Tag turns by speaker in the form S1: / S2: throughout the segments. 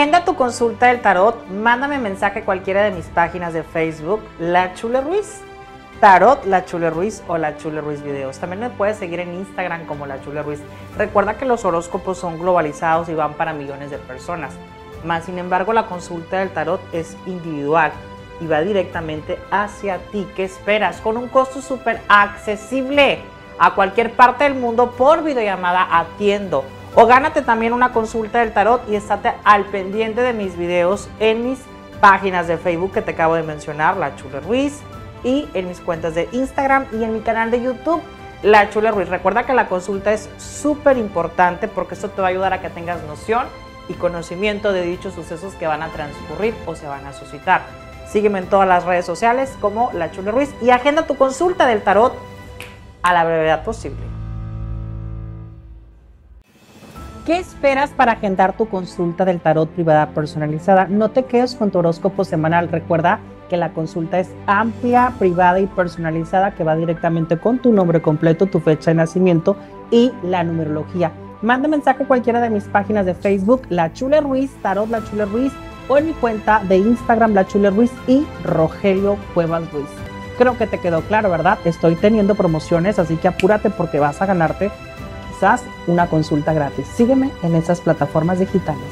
S1: Agenda tu consulta del tarot, mándame mensaje a cualquiera de mis páginas de Facebook, La Chule Ruiz, Tarot La Chule Ruiz o La Chule Ruiz Videos. También me puedes seguir en Instagram como La Chule Ruiz. Recuerda que los horóscopos son globalizados y van para millones de personas. Más sin embargo, la consulta del tarot es individual y va directamente hacia ti. ¿Qué esperas? Con un costo súper accesible. A cualquier parte del mundo por videollamada atiendo o gánate también una consulta del tarot y estate al pendiente de mis videos en mis páginas de Facebook que te acabo de mencionar, La Chula Ruiz, y en mis cuentas de Instagram y en mi canal de YouTube, La Chula Ruiz. Recuerda que la consulta es súper importante porque esto te va a ayudar a que tengas noción y conocimiento de dichos sucesos que van a transcurrir o se van a suscitar. Sígueme en todas las redes sociales como La Chula Ruiz y agenda tu consulta del tarot a la brevedad posible. ¿Qué esperas para agendar tu consulta del tarot privada personalizada? No te quedes con tu horóscopo semanal. Recuerda que la consulta es amplia, privada y personalizada que va directamente con tu nombre completo, tu fecha de nacimiento y la numerología. Manda mensaje a cualquiera de mis páginas de Facebook, La Chule Ruiz, Tarot La Chule Ruiz, o en mi cuenta de Instagram, La Chule Ruiz y Rogelio Cuevas Ruiz. Creo que te quedó claro, ¿verdad? Estoy teniendo promociones, así que apúrate porque vas a ganarte una consulta gratis. Sígueme en esas plataformas digitales.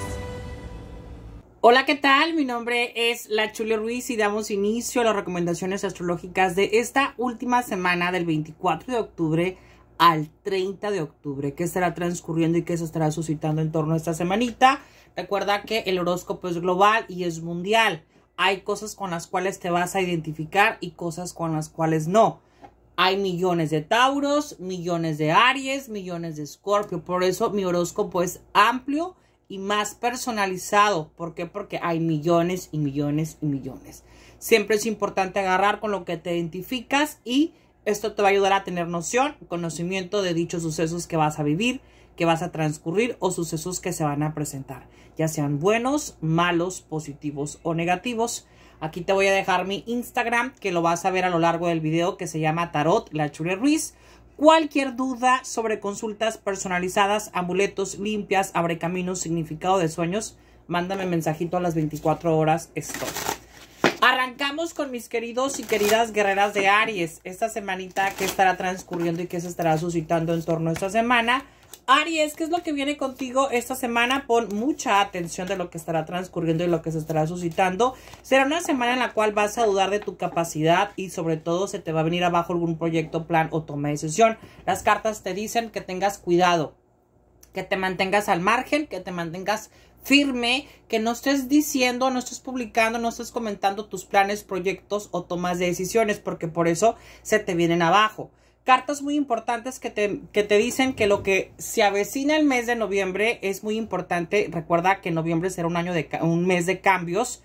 S1: Hola, ¿qué tal? Mi nombre es La Chule Ruiz y damos inicio a las recomendaciones astrológicas de esta última semana del 24 de octubre al 30 de octubre. ¿Qué estará transcurriendo y qué se estará suscitando en torno a esta semanita? Recuerda que el horóscopo es global y es mundial. Hay cosas con las cuales te vas a identificar y cosas con las cuales no. Hay millones de Tauros, millones de Aries, millones de Escorpio. Por eso mi horóscopo es amplio y más personalizado. ¿Por qué? Porque hay millones y millones y millones. Siempre es importante agarrar con lo que te identificas y esto te va a ayudar a tener noción, conocimiento de dichos sucesos que vas a vivir, que vas a transcurrir o sucesos que se van a presentar, ya sean buenos, malos, positivos o negativos. Aquí te voy a dejar mi Instagram, que lo vas a ver a lo largo del video, que se llama Tarot La Chule Ruiz. Cualquier duda sobre consultas personalizadas, amuletos, limpias, abre caminos, significado de sueños, mándame mensajito a las 24 horas. Estoy. Arrancamos con mis queridos y queridas guerreras de Aries. Esta semanita que estará transcurriendo y que se estará suscitando en torno a esta semana Aries, ¿qué es lo que viene contigo esta semana? Pon mucha atención de lo que estará transcurriendo y lo que se estará suscitando. Será una semana en la cual vas a dudar de tu capacidad y sobre todo se te va a venir abajo algún proyecto, plan o toma de decisión. Las cartas te dicen que tengas cuidado, que te mantengas al margen, que te mantengas firme, que no estés diciendo, no estés publicando, no estés comentando tus planes, proyectos o tomas de decisiones, porque por eso se te vienen abajo cartas muy importantes que te, que te dicen que lo que se avecina el mes de noviembre es muy importante. Recuerda que noviembre será un año de un mes de cambios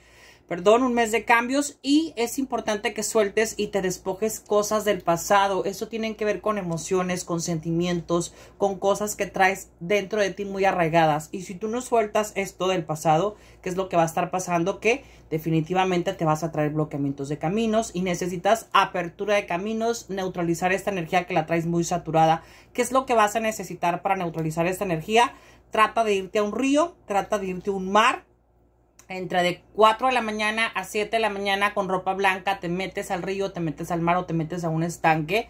S1: perdón, un mes de cambios y es importante que sueltes y te despojes cosas del pasado. Eso tiene que ver con emociones, con sentimientos, con cosas que traes dentro de ti muy arraigadas. Y si tú no sueltas esto del pasado, qué es lo que va a estar pasando, que definitivamente te vas a traer bloqueamientos de caminos y necesitas apertura de caminos, neutralizar esta energía que la traes muy saturada. ¿Qué es lo que vas a necesitar para neutralizar esta energía? Trata de irte a un río, trata de irte a un mar, entre de 4 de la mañana a 7 de la mañana con ropa blanca, te metes al río, te metes al mar o te metes a un estanque,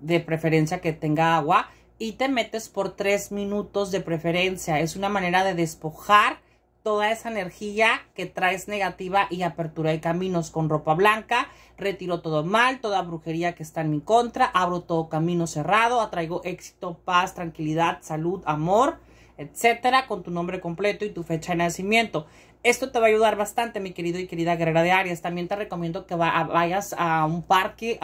S1: de preferencia que tenga agua, y te metes por 3 minutos de preferencia. Es una manera de despojar toda esa energía que traes negativa y apertura de caminos con ropa blanca, retiro todo mal, toda brujería que está en mi contra, abro todo camino cerrado, atraigo éxito, paz, tranquilidad, salud, amor, etcétera, con tu nombre completo y tu fecha de nacimiento. Esto te va a ayudar bastante, mi querido y querida guerrera de Aries. También te recomiendo que vayas a un parque,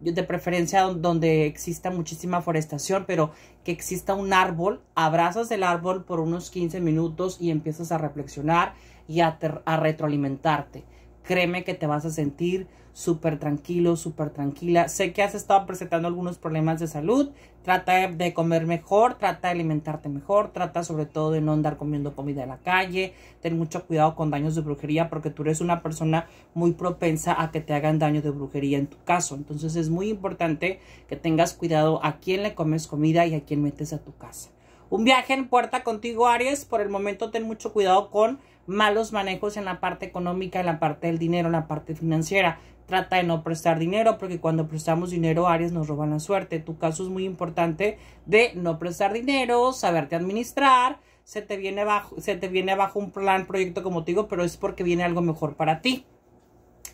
S1: de preferencia donde exista muchísima forestación, pero que exista un árbol. Abrazas el árbol por unos 15 minutos y empiezas a reflexionar y a retroalimentarte. Créeme que te vas a sentir súper tranquilo, súper tranquila. Sé que has estado presentando algunos problemas de salud. Trata de comer mejor, trata de alimentarte mejor, trata sobre todo de no andar comiendo comida en la calle. Ten mucho cuidado con daños de brujería porque tú eres una persona muy propensa a que te hagan daño de brujería en tu caso. Entonces es muy importante que tengas cuidado a quién le comes comida y a quién metes a tu casa. Un viaje en puerta contigo, Aries. Por el momento ten mucho cuidado con malos manejos en la parte económica, en la parte del dinero, en la parte financiera. Trata de no prestar dinero porque cuando prestamos dinero, Aries nos roban la suerte. Tu caso es muy importante de no prestar dinero, saberte administrar. Se te viene abajo, se te viene abajo un plan, proyecto como te digo, pero es porque viene algo mejor para ti.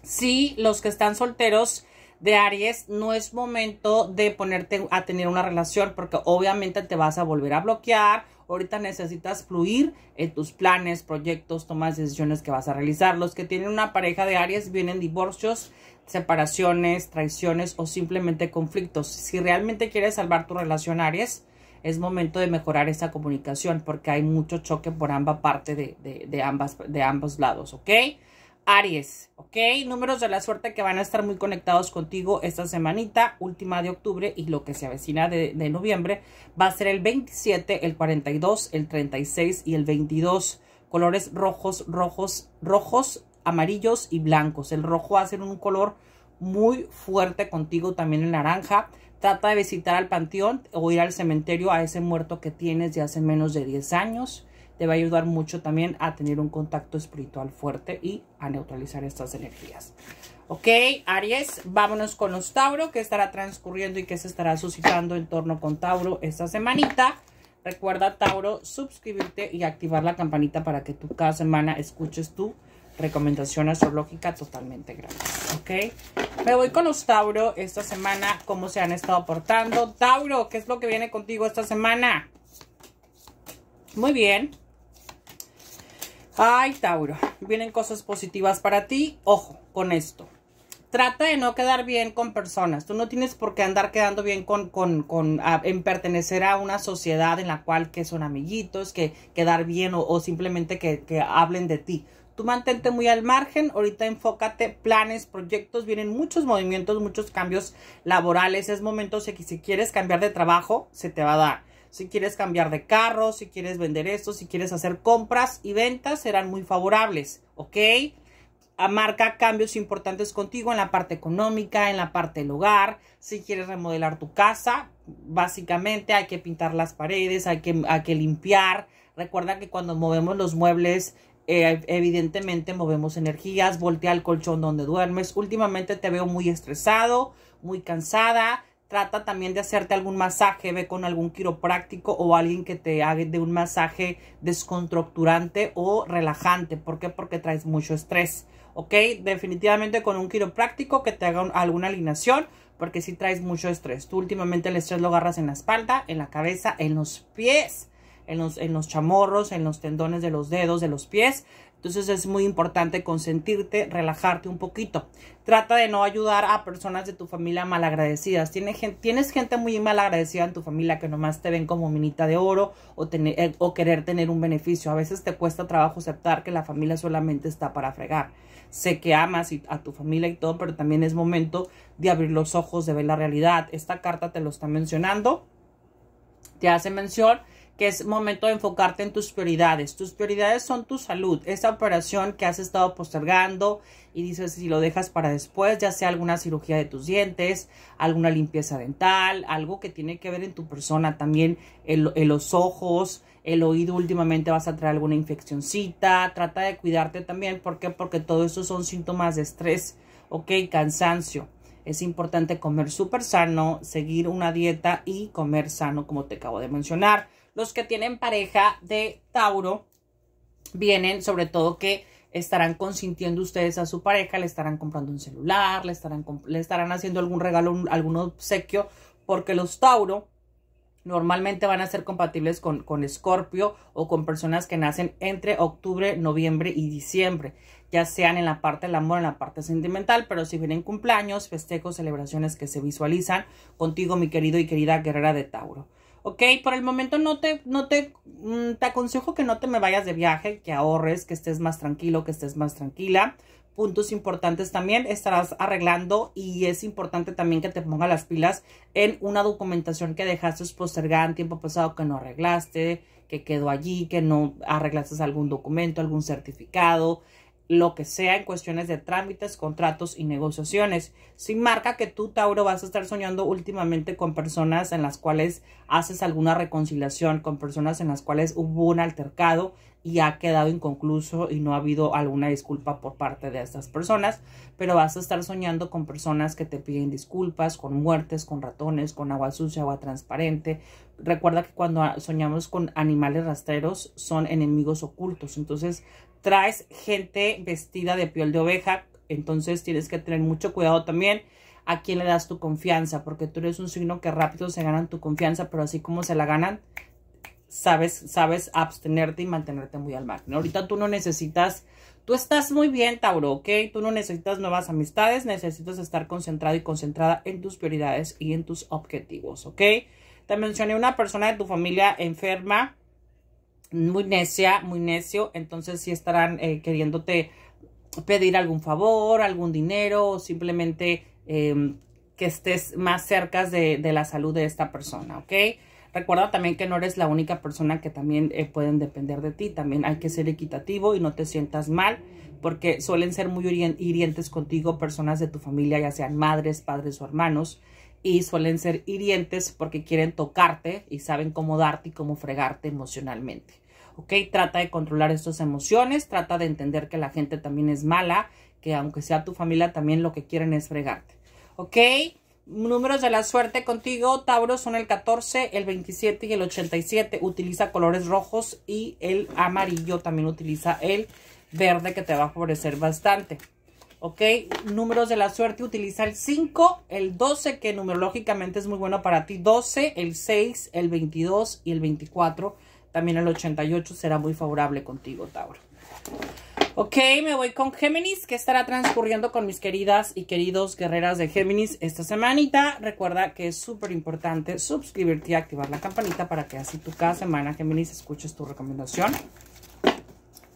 S1: Sí, los que están solteros de Aries, no es momento de ponerte a tener una relación porque obviamente te vas a volver a bloquear, Ahorita necesitas fluir en tus planes, proyectos, tomas decisiones que vas a realizar. Los que tienen una pareja de Aries vienen divorcios, separaciones, traiciones o simplemente conflictos. Si realmente quieres salvar tu relación Aries, es momento de mejorar esa comunicación porque hay mucho choque por ambas partes de, ambas, de ambos lados, ¿ok? Aries, ¿ok? Números de la suerte que van a estar muy conectados contigo esta semanita, última de octubre y lo que se avecina de, noviembre va a ser el 27, el 42, el 36 y el 22. Colores rojos, rojos, rojos, amarillos y blancos. El rojo va a ser un color muy fuerte contigo, también el naranja. Trata de visitar al panteón o ir al cementerio a ese muerto que tienes de hace menos de 10 años te va a ayudar mucho también a tener un contacto espiritual fuerte y a neutralizar estas energías. Ok, Aries, vámonos con los Tauro, qué estará transcurriendo y qué se estará suscitando en torno con Tauro esta semanita. Recuerda, Tauro, suscribirte y activar la campanita para que tú cada semana escuches tu recomendación astrológica totalmente gratis, ¿ok? Me voy con los Tauro esta semana, cómo se han estado portando. Tauro, ¿qué es lo que viene contigo esta semana? Muy bien. Ay, Tauro, vienen cosas positivas para ti. Ojo con esto. Trata de no quedar bien con personas. Tú no tienes por qué andar quedando bien con, en pertenecer a una sociedad en la cual que son amiguitos, que quedar bien o, simplemente que, hablen de ti. Tú mantente muy al margen, ahorita enfócate, planes, proyectos, vienen muchos movimientos, muchos cambios laborales, es momento que si quieres cambiar de trabajo, se te va a dar si quieres cambiar de carro, si quieres vender esto, si quieres hacer compras y ventas, serán muy favorables, ¿ok? Ah, marca cambios importantes contigo en la parte económica, en la parte del hogar, si quieres remodelar tu casa, básicamente hay que pintar las paredes, hay que, que limpiar. Recuerda que cuando movemos los muebles eh, evidentemente movemos energías, voltea el colchón donde duermes. Últimamente te veo muy estresado, muy cansada, trata también de hacerte algún masaje, ve con algún quiropráctico o alguien que te haga de un masaje descontracturante o relajante. ¿Por qué? Porque traes mucho estrés, ¿ok? Definitivamente con un quiropráctico que te haga alguna alineación, porque si traes mucho estrés. Tú últimamente el estrés lo agarras en la espalda, en la cabeza, en los pies. En los, en los chamorros, en los tendones de los dedos, de los pies. Entonces es muy importante consentirte, relajarte un poquito. Trata de no ayudar a personas de tu familia malagradecidas. Tienes gente, tienes gente muy malagradecida en tu familia que nomás te ven como minita de oro eh, o querer tener un beneficio. A veces te cuesta trabajo aceptar que la familia solamente está para fregar. Sé que amas a tu familia y todo, pero también es momento de abrir los ojos, de ver la realidad. Esta carta te lo está mencionando. Te hace mención que es momento de enfocarte en tus prioridades. Tus prioridades son tu salud, esa operación que has estado postergando y dices si lo dejas para después, ya sea alguna cirugía de tus dientes, alguna limpieza dental, algo que tiene que ver en tu persona también, en, los ojos, el oído últimamente vas a traer alguna infeccioncita, trata de cuidarte también, ¿por qué? Porque todo eso son síntomas de estrés, ok, cansancio. Es importante comer súper sano, seguir una dieta y comer sano como te acabo de mencionar los que tienen pareja de Tauro vienen sobre todo que estarán consintiendo ustedes a su pareja, le estarán comprando un celular, le estarán, le estarán haciendo algún regalo, algún obsequio, porque los Tauro normalmente van a ser compatibles con, con Scorpio o con personas que nacen entre octubre, noviembre y diciembre, ya sean en la parte del amor, en la parte sentimental, pero si vienen cumpleaños, festejos, celebraciones que se visualizan contigo, mi querido y querida guerrera de Tauro. ¿ok? Por el momento no te, no te, mm, te aconsejo que no te me vayas de viaje, que ahorres, que estés más tranquilo, que estés más tranquila. Puntos importantes también estarás arreglando y es importante también que te pongas las pilas en una documentación que dejaste postergada en tiempo pasado que no arreglaste, que quedó allí, que no arreglaste algún documento, algún certificado, lo que sea en cuestiones de trámites, contratos y negociaciones. Si marca que tú, Tauro, vas a estar soñando últimamente con personas en las cuales haces alguna reconciliación, con personas en las cuales hubo un altercado y ha quedado inconcluso y no ha habido alguna disculpa por parte de estas personas, pero vas a estar soñando con personas que te piden disculpas, con muertes, con ratones, con agua sucia, agua transparente. Recuerda que cuando soñamos con animales rastreros son enemigos ocultos, entonces traes gente vestida de piel de oveja, entonces tienes que tener mucho cuidado también a quién le das tu confianza, porque tú eres un signo que rápido se ganan tu confianza, pero así como se la ganan, sabes, sabes abstenerte y mantenerte muy al margen. Ahorita tú no necesitas, tú estás muy bien, Tauro, ¿ok? Tú no necesitas nuevas amistades, necesitas estar concentrado y concentrada en tus prioridades y en tus objetivos, ¿ok? Te mencioné una persona de tu familia enferma, muy necia, muy necio, entonces sí estarán eh, queriéndote pedir algún favor, algún dinero o simplemente em, que estés más cerca de, la salud de esta persona, ¿ok? Recuerda también que no eres la única persona que también eh, pueden depender de ti, también hay que ser equitativo y no te sientas mal porque suelen ser muy hirientes contigo personas de tu familia, ya sean madres, padres o hermanos, y suelen ser hirientes porque quieren tocarte y saben cómo darte y cómo fregarte emocionalmente. ¿Ok? Trata de controlar estas emociones, trata de entender que la gente también es mala, que aunque sea tu familia también lo que quieren es fregarte. ¿Ok? Números de la suerte contigo, Tauro, son el 14, el 27 y el 87. Utiliza colores rojos y el amarillo. También utiliza el verde que te va a favorecer bastante. ¿ok? Números de la suerte, Utiliza el 5, el 12, que numerológicamente es muy bueno para ti, 12, el 6, el 22 y el 24. También el 88 será muy favorable contigo, Tauro. Ok, me voy con Géminis, que estará transcurriendo con mis queridas y queridos guerreras de Géminis esta semanita. Recuerda que es súper importante suscribirte y activar la campanita para que así tu cada semana, Géminis, escuches tu recomendación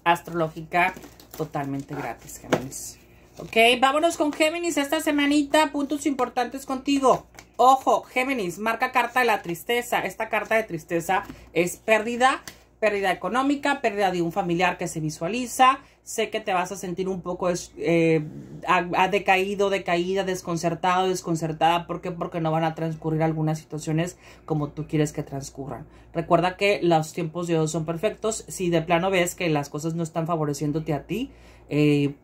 S1: astrológica totalmente gratis, Géminis. Ok, vámonos con Géminis esta semanita. Puntos importantes contigo. Ojo, Géminis, marca carta de la tristeza. Esta carta de tristeza es pérdida, pérdida económica, pérdida de un familiar que se visualiza. Sé que te vas a sentir un poco eh, decaído, decaída, desconcertado, desconcertada. ¿Por qué? Porque no van a transcurrir algunas situaciones como tú quieres que transcurran. Recuerda que los tiempos de Dios son perfectos. Si de plano ves que las cosas no están favoreciéndote a ti, eh,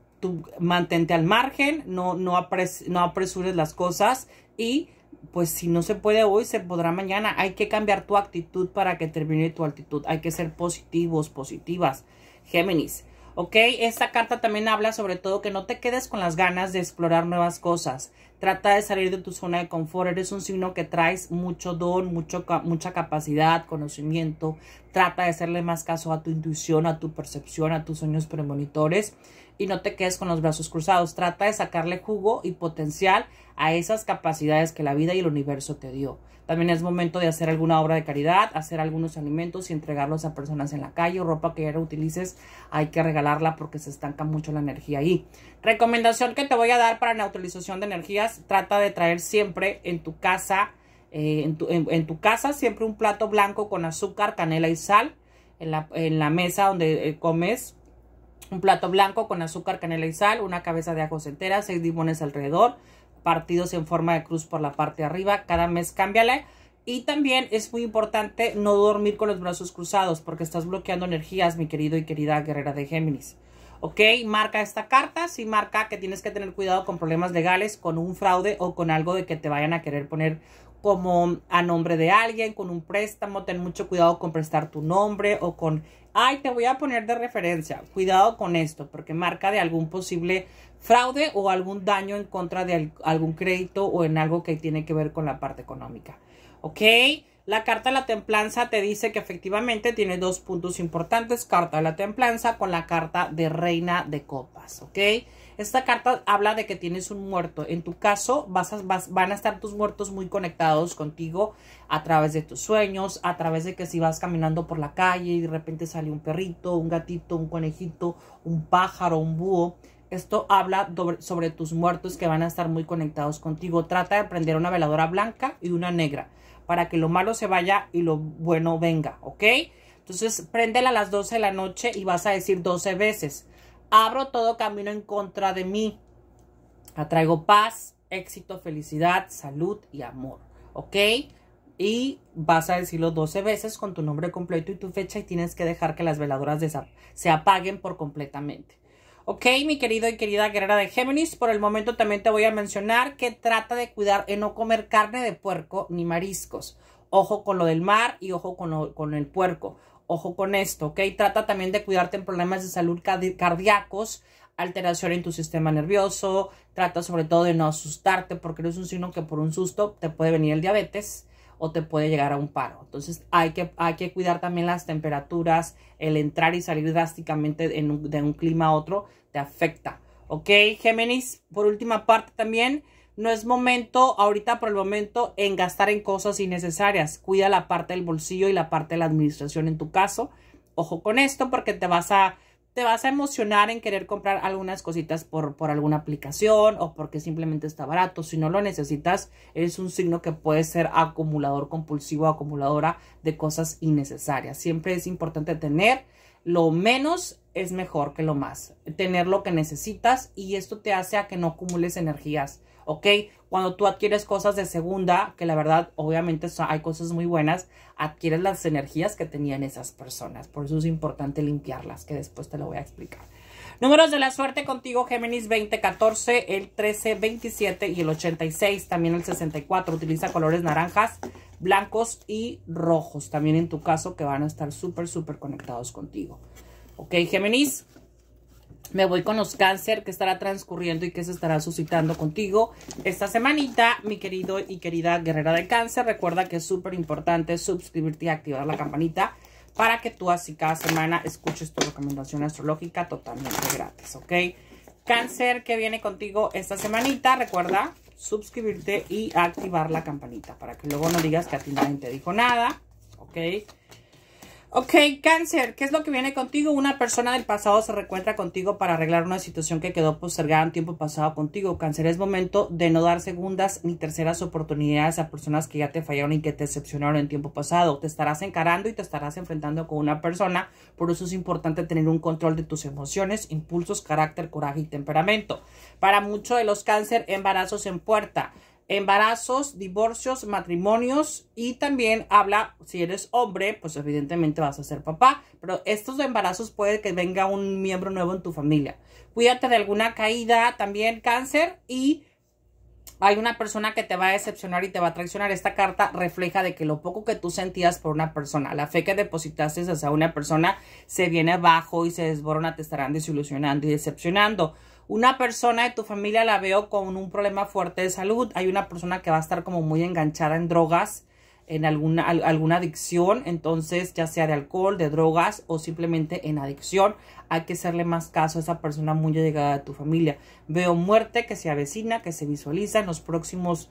S1: mantente al margen, no, no, no apresures las cosas y pues si no se puede hoy, se podrá mañana. Hay que cambiar tu actitud para que termine tu actitud. Hay que ser positivos, positivas. Géminis. ¿ok? Esta carta también habla sobre todo que no te quedes con las ganas de explorar nuevas cosas. Trata de salir de tu zona de confort. Eres un signo que traes mucho don, mucho, mucha capacidad, conocimiento. Trata de hacerle más caso a tu intuición, a tu percepción, a tus sueños premonitores y no te quedes con los brazos cruzados. Trata de sacarle jugo y potencial a esas capacidades que la vida y el universo te dio. También es momento de hacer alguna obra de caridad, hacer algunos alimentos y entregarlos a personas en la calle o ropa que ya utilices, hay que regalarla porque se estanca mucho la energía ahí. Recomendación que te voy a dar para neutralización de energías, trata de traer siempre en tu casa, eh, en, tu, casa siempre un plato blanco con azúcar, canela y sal. en la, mesa donde eh, comes un plato blanco con azúcar, canela y sal, una cabeza de ajos entera, seis limones alrededor, partidos en forma de cruz por la parte de arriba, cada mes cámbiale. Y también es muy importante no dormir con los brazos cruzados porque estás bloqueando energías, mi querido y querida guerrera de Géminis. ¿Ok? Marca esta carta, sí marca que tienes que tener cuidado con problemas legales, con un fraude o con algo de que te vayan a querer poner como a nombre de alguien, con un préstamo, ten mucho cuidado con prestar tu nombre o con, ay, te voy a poner de referencia, cuidado con esto, porque marca de algún posible fraude o algún daño en contra de algún crédito o en algo que tiene que ver con la parte económica. ¿Ok? La carta de la templanza te dice que efectivamente tiene dos puntos importantes, carta de la templanza con la carta de reina de copas, ¿ok? Esta carta habla de que tienes un muerto. En tu caso, vas vas, van a estar tus muertos muy conectados contigo a través de tus sueños, a través de que si vas caminando por la calle y de repente sale un perrito, un gatito, un conejito, un pájaro, un búho. Esto habla sobre tus muertos que van a estar muy conectados contigo. Trata de prender una veladora blanca y una negra para que lo malo se vaya y lo bueno venga, ¿ok? Entonces, préndela a las 12 de la noche y vas a decir 12 veces. Abro todo camino en contra de mí. Atraigo paz, éxito, felicidad, salud y amor. ¿Ok? y vas a decirlo 12 veces con tu nombre completo y tu fecha y tienes que dejar que las veladoras se apaguen por completamente. Ok, mi querido y querida guerrera de Géminis, por el momento también te voy a mencionar que trata de cuidar en no comer carne de puerco ni mariscos. Ojo con lo del mar y ojo con, con el puerco. Ojo con esto, ¿ok? Trata también de cuidarte en problemas de salud cardíacos, alteración en tu sistema nervioso, trata sobre todo de no asustarte porque no es un signo que por un susto te puede venir el diabetes o te puede llegar a un paro. Entonces hay que, hay que cuidar también las temperaturas, el entrar y salir drásticamente de un clima a otro te afecta. ¿Ok? Géminis, por última parte también, no es momento, ahorita por el momento, en gastar en cosas innecesarias. Cuida la parte del bolsillo y la parte de la administración en tu caso. Ojo con esto porque te vas a, te vas a emocionar en querer comprar algunas cositas por, alguna aplicación o porque simplemente está barato. Si no lo necesitas, es un signo que puede ser acumulador compulsivo, acumuladora de cosas innecesarias. Siempre es importante tener lo menos es mejor que lo más. Tener lo que necesitas y esto te hace a que no acumules energías ¿ok? Cuando tú adquieres cosas de segunda, que la verdad, obviamente hay cosas muy buenas, adquieres las energías que tenían esas personas. Por eso es importante limpiarlas, que después te lo voy a explicar. Números de la suerte contigo, Géminis 2014, el 13, 27 y el 86, también el 64. Utiliza colores naranjas, blancos y rojos, también en tu caso, que van a estar súper, súper conectados contigo. Ok, Géminis, me voy con los cáncer que estará transcurriendo y que se estará suscitando contigo esta semanita, mi querido y querida guerrera de cáncer. Recuerda que es súper importante suscribirte y activar la campanita para que tú así cada semana escuches tu recomendación astrológica totalmente gratis, ¿ok? Cáncer que viene contigo esta semanita, recuerda suscribirte y activar la campanita para que luego no digas que a ti nadie te dijo nada, ¿ok? Ok, cáncer, ¿qué es lo que viene contigo? Una persona del pasado se reencuentra contigo para arreglar una situación que quedó postergada en tiempo pasado contigo. Cáncer, es momento de no dar segundas ni terceras oportunidades a personas que ya te fallaron y que te decepcionaron en tiempo pasado. Te estarás encarando y te estarás enfrentando con una persona. Por eso es importante tener un control de tus emociones, impulsos, carácter, coraje y temperamento. Para muchos de los cáncer, embarazos en puerta embarazos, divorcios, matrimonios y también habla, si eres hombre, pues evidentemente vas a ser papá, pero estos embarazos puede que venga un miembro nuevo en tu familia. Cuídate de alguna caída, también cáncer y hay una persona que te va a decepcionar y te va a traicionar. Esta carta refleja de que lo poco que tú sentías por una persona, la fe que depositaste hacia una persona se viene abajo y se desborona, te estarán desilusionando y decepcionando. Una persona de tu familia la veo con un problema fuerte de salud. Hay una persona que va a estar como muy enganchada en drogas, en alguna, alguna adicción. Entonces, ya sea de alcohol, de drogas o simplemente en adicción, hay que hacerle más caso a esa persona muy llegada a tu familia. Veo muerte que se avecina, que se visualiza en los próximos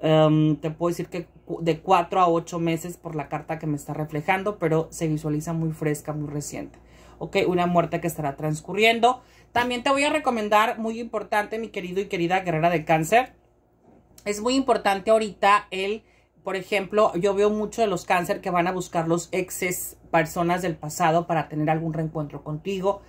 S1: em, te puedo decir que de cuatro a ocho meses por la carta que me está reflejando, pero se visualiza muy fresca, muy reciente. Ok, una muerte que estará transcurriendo. También te voy a recomendar, muy importante, mi querido y querida guerrera del cáncer, es muy importante ahorita el, por ejemplo, yo veo mucho de los cáncer que van a buscar los exes, personas del pasado para tener algún reencuentro contigo.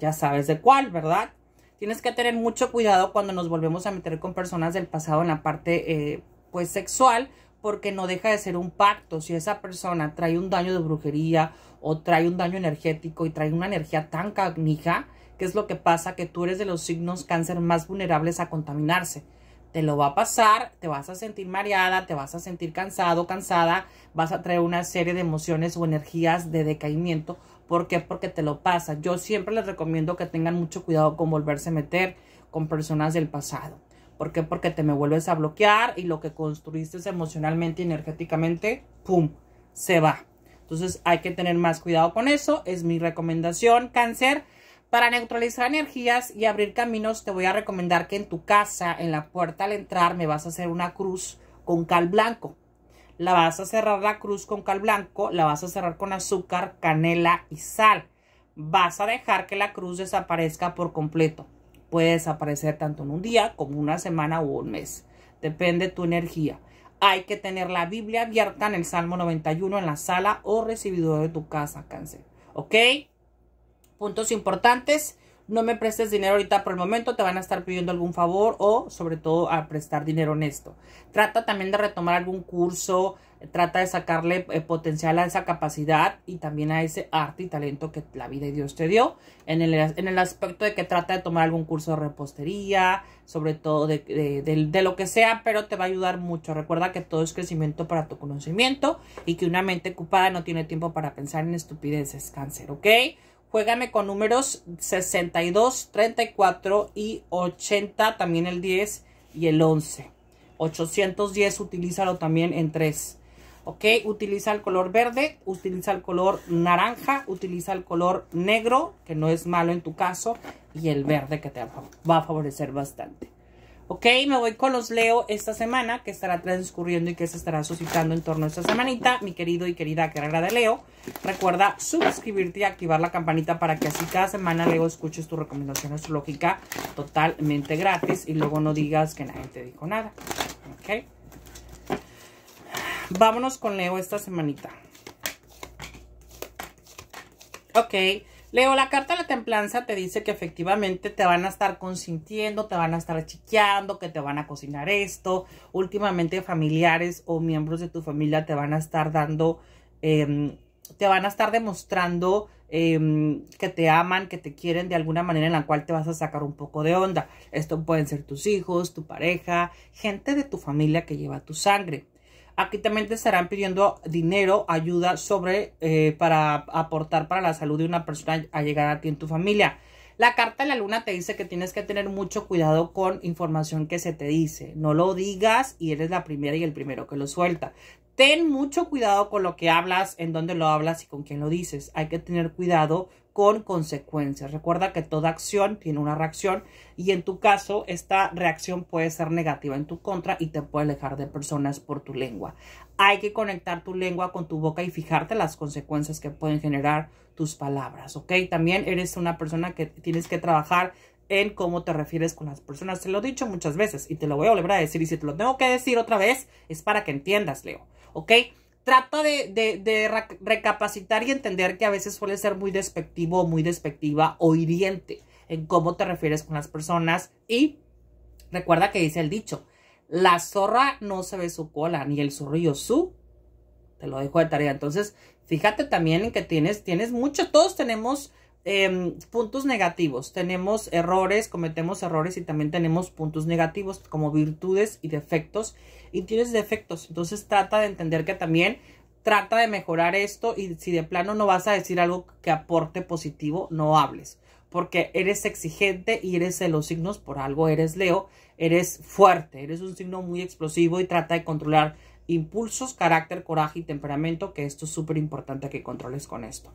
S1: Ya sabes de cuál, ¿verdad? Tienes que tener mucho cuidado cuando nos volvemos a meter con personas del pasado en la parte, eh, pues, sexual, porque no deja de ser un pacto. Si esa persona trae un daño de brujería o trae un daño energético y trae una energía tan canija, ¿Qué es lo que pasa? Que tú eres de los signos cáncer más vulnerables a contaminarse. Te lo va a pasar, te vas a sentir mareada, te vas a sentir cansado, cansada, vas a traer una serie de emociones o energías de decaimiento. ¿Por qué? Porque te lo pasa. Yo siempre les recomiendo que tengan mucho cuidado con volverse a meter con personas del pasado. ¿Por qué? Porque te me vuelves a bloquear y lo que construiste emocionalmente y energéticamente, ¡pum!, se va. Entonces hay que tener más cuidado con eso. Es mi recomendación, cáncer. Para neutralizar energías y abrir caminos, te voy a recomendar que en tu casa, en la puerta al entrar, me vas a hacer una cruz con cal blanco. La vas a cerrar la cruz con cal blanco, la vas a cerrar con azúcar, canela y sal. Vas a dejar que la cruz desaparezca por completo. Puede desaparecer tanto en un día como una semana o un mes. Depende de tu energía. Hay que tener la Biblia abierta en el Salmo 91 en la sala o recibidor de tu casa, cáncer. ¿Ok? puntos importantes. No me prestes dinero ahorita por el momento, te van a estar pidiendo algún favor o sobre todo a prestar dinero honesto. Trata también de retomar algún curso, trata de sacarle eh, potencial a esa capacidad y también a ese arte y talento que la vida y Dios te dio. En el, en el aspecto de que trata de tomar algún curso de repostería, sobre todo de, de, lo que sea, pero te va a ayudar mucho. Recuerda que todo es crecimiento para tu conocimiento y que una mente ocupada no tiene tiempo para pensar en estupideces, cáncer, ¿ok? Juégame con números 62, 34 y 80, también el 10 y el 11. 810, utilízalo también en 3. ¿Ok? Utiliza el color verde, utiliza el color naranja, utiliza el color negro, que no es malo en tu caso, y el verde que te va a favorecer bastante. ¿Ok? Me voy con los Leo esta semana que estará transcurriendo y que se estará suscitando en torno a esta semanita. Mi querido y querida querida de Leo, recuerda suscribirte y activar la campanita para que así cada semana, Leo, escuches tu recomendación astrológica totalmente gratis y luego no digas que nadie te dijo nada. ¿Ok? Vámonos con Leo esta semanita. Ok. Leo, la carta de la templanza te dice que efectivamente te van a estar consintiendo, te van a estar chiqueando, que te van a cocinar esto. Últimamente familiares o miembros de tu familia te van a estar dando, em, te van a estar demostrando em, que te aman, que te quieren de alguna manera en la cual te vas a sacar un poco de onda. Esto pueden ser tus hijos, tu pareja, gente de tu familia que lleva tu sangre. Aquí también te estarán pidiendo dinero, ayuda sobre eh, para aportar para la salud de una persona a llegar a ti en tu familia. La carta de la luna te dice que tienes que tener mucho cuidado con información que se te dice. No lo digas y eres la primera y el primero que lo suelta. Ten mucho cuidado con lo que hablas, en dónde lo hablas y con quién lo dices. Hay que tener cuidado con consecuencias. Recuerda que toda acción tiene una reacción y en tu caso esta reacción puede ser negativa en tu contra y te puede alejar de personas por tu lengua. Hay que conectar tu lengua con tu boca y fijarte las consecuencias que pueden generar tus palabras, ¿ok? También eres una persona que tienes que trabajar en cómo te refieres con las personas. Te lo he dicho muchas veces y te lo voy a volver a decir y si te lo tengo que decir otra vez es para que entiendas, Leo, ¿ok? trata de, recapacitar y entender que a veces suele ser muy despectivo o muy despectiva o hiriente en cómo te refieres con las personas. Y recuerda que dice el dicho, la zorra no se ve su cola, ni el zorrillo su. Te lo dejo de tarea. Entonces, fíjate también en que tienes, tienes mucho, todos tenemos... Em, puntos negativos. Tenemos errores, cometemos errores y también tenemos puntos negativos como virtudes y defectos y tienes defectos. Entonces trata de entender que también trata de mejorar esto y si de plano no vas a decir algo que aporte positivo, no hables. Porque eres exigente y eres de los signos, por algo eres Leo, eres fuerte, eres un signo muy explosivo y trata de controlar impulsos, carácter, coraje y temperamento, que esto es súper importante que controles con esto.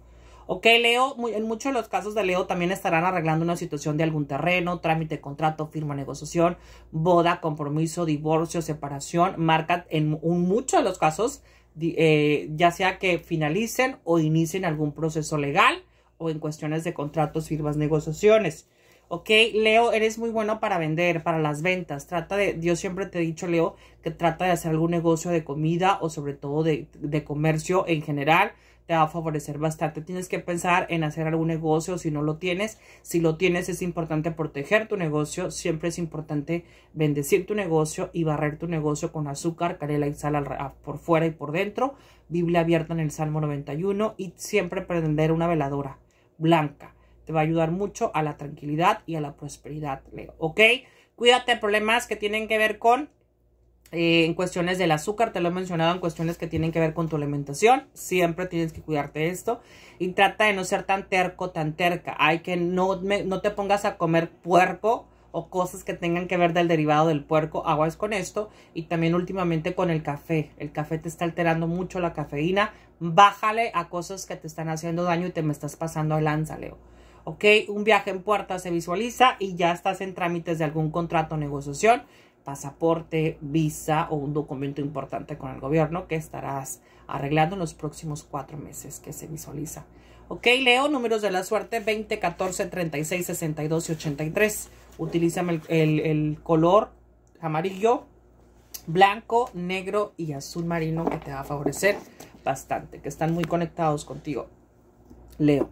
S1: Ok, Leo, en muchos de los casos de Leo también estarán arreglando una situación de algún terreno, trámite, contrato, firma, negociación, boda, compromiso, divorcio, separación, marca en, muchos de los casos, eh, ya sea que finalicen o inicien algún proceso legal o en cuestiones de contratos, firmas, negociaciones. ¿ok? Leo, eres muy bueno para vender, para las ventas. Trata de, yo siempre te he dicho, Leo, que trata de hacer algún negocio de comida o sobre todo de, de comercio en general te va a favorecer bastante. Tienes que pensar en hacer algún negocio si no lo tienes. Si lo tienes es importante proteger tu negocio. Siempre es importante bendecir tu negocio y barrer tu negocio con azúcar, canela y sal por fuera y por dentro. Biblia abierta en el Salmo 91 y siempre prender una veladora blanca. Te va a ayudar mucho a la tranquilidad y a la prosperidad, ¿Ok? Cuídate de problemas que tienen que ver con eh, en cuestiones del azúcar, te lo he mencionado, en cuestiones que tienen que ver con tu alimentación, siempre tienes que cuidarte de esto y trata de no ser tan terco, tan terca, hay que no, te pongas a comer puerco o cosas que tengan que ver del derivado del puerco, aguas con esto y también últimamente con el café, el café te está alterando mucho la cafeína, bájale a cosas que te están haciendo daño y te me estás pasando al lanza, Leo. ¿ok? Un viaje en puerta se visualiza y ya estás en trámites de algún contrato o negociación pasaporte, visa o un documento importante con el gobierno que estarás arreglando en los próximos cuatro meses que se visualiza. Ok, Leo, números de la suerte 20, 14, 36, 62 y 83. Utilízame el, el color amarillo, blanco, negro y azul marino que te va a favorecer bastante, que están muy conectados contigo. Leo.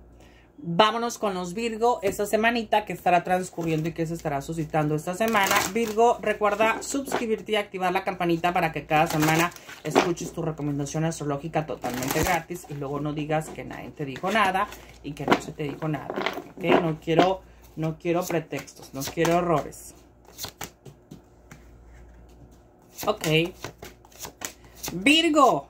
S1: Vámonos con los Virgo esta semanita que estará transcurriendo y que se estará suscitando esta semana. Virgo, recuerda suscribirte y activar la campanita para que cada semana escuches tu recomendación astrológica totalmente gratis y luego no digas que nadie te dijo nada y que no se te dijo nada. que No, quiero, no quiero pretextos, no quiero errores. Ok. Virgo,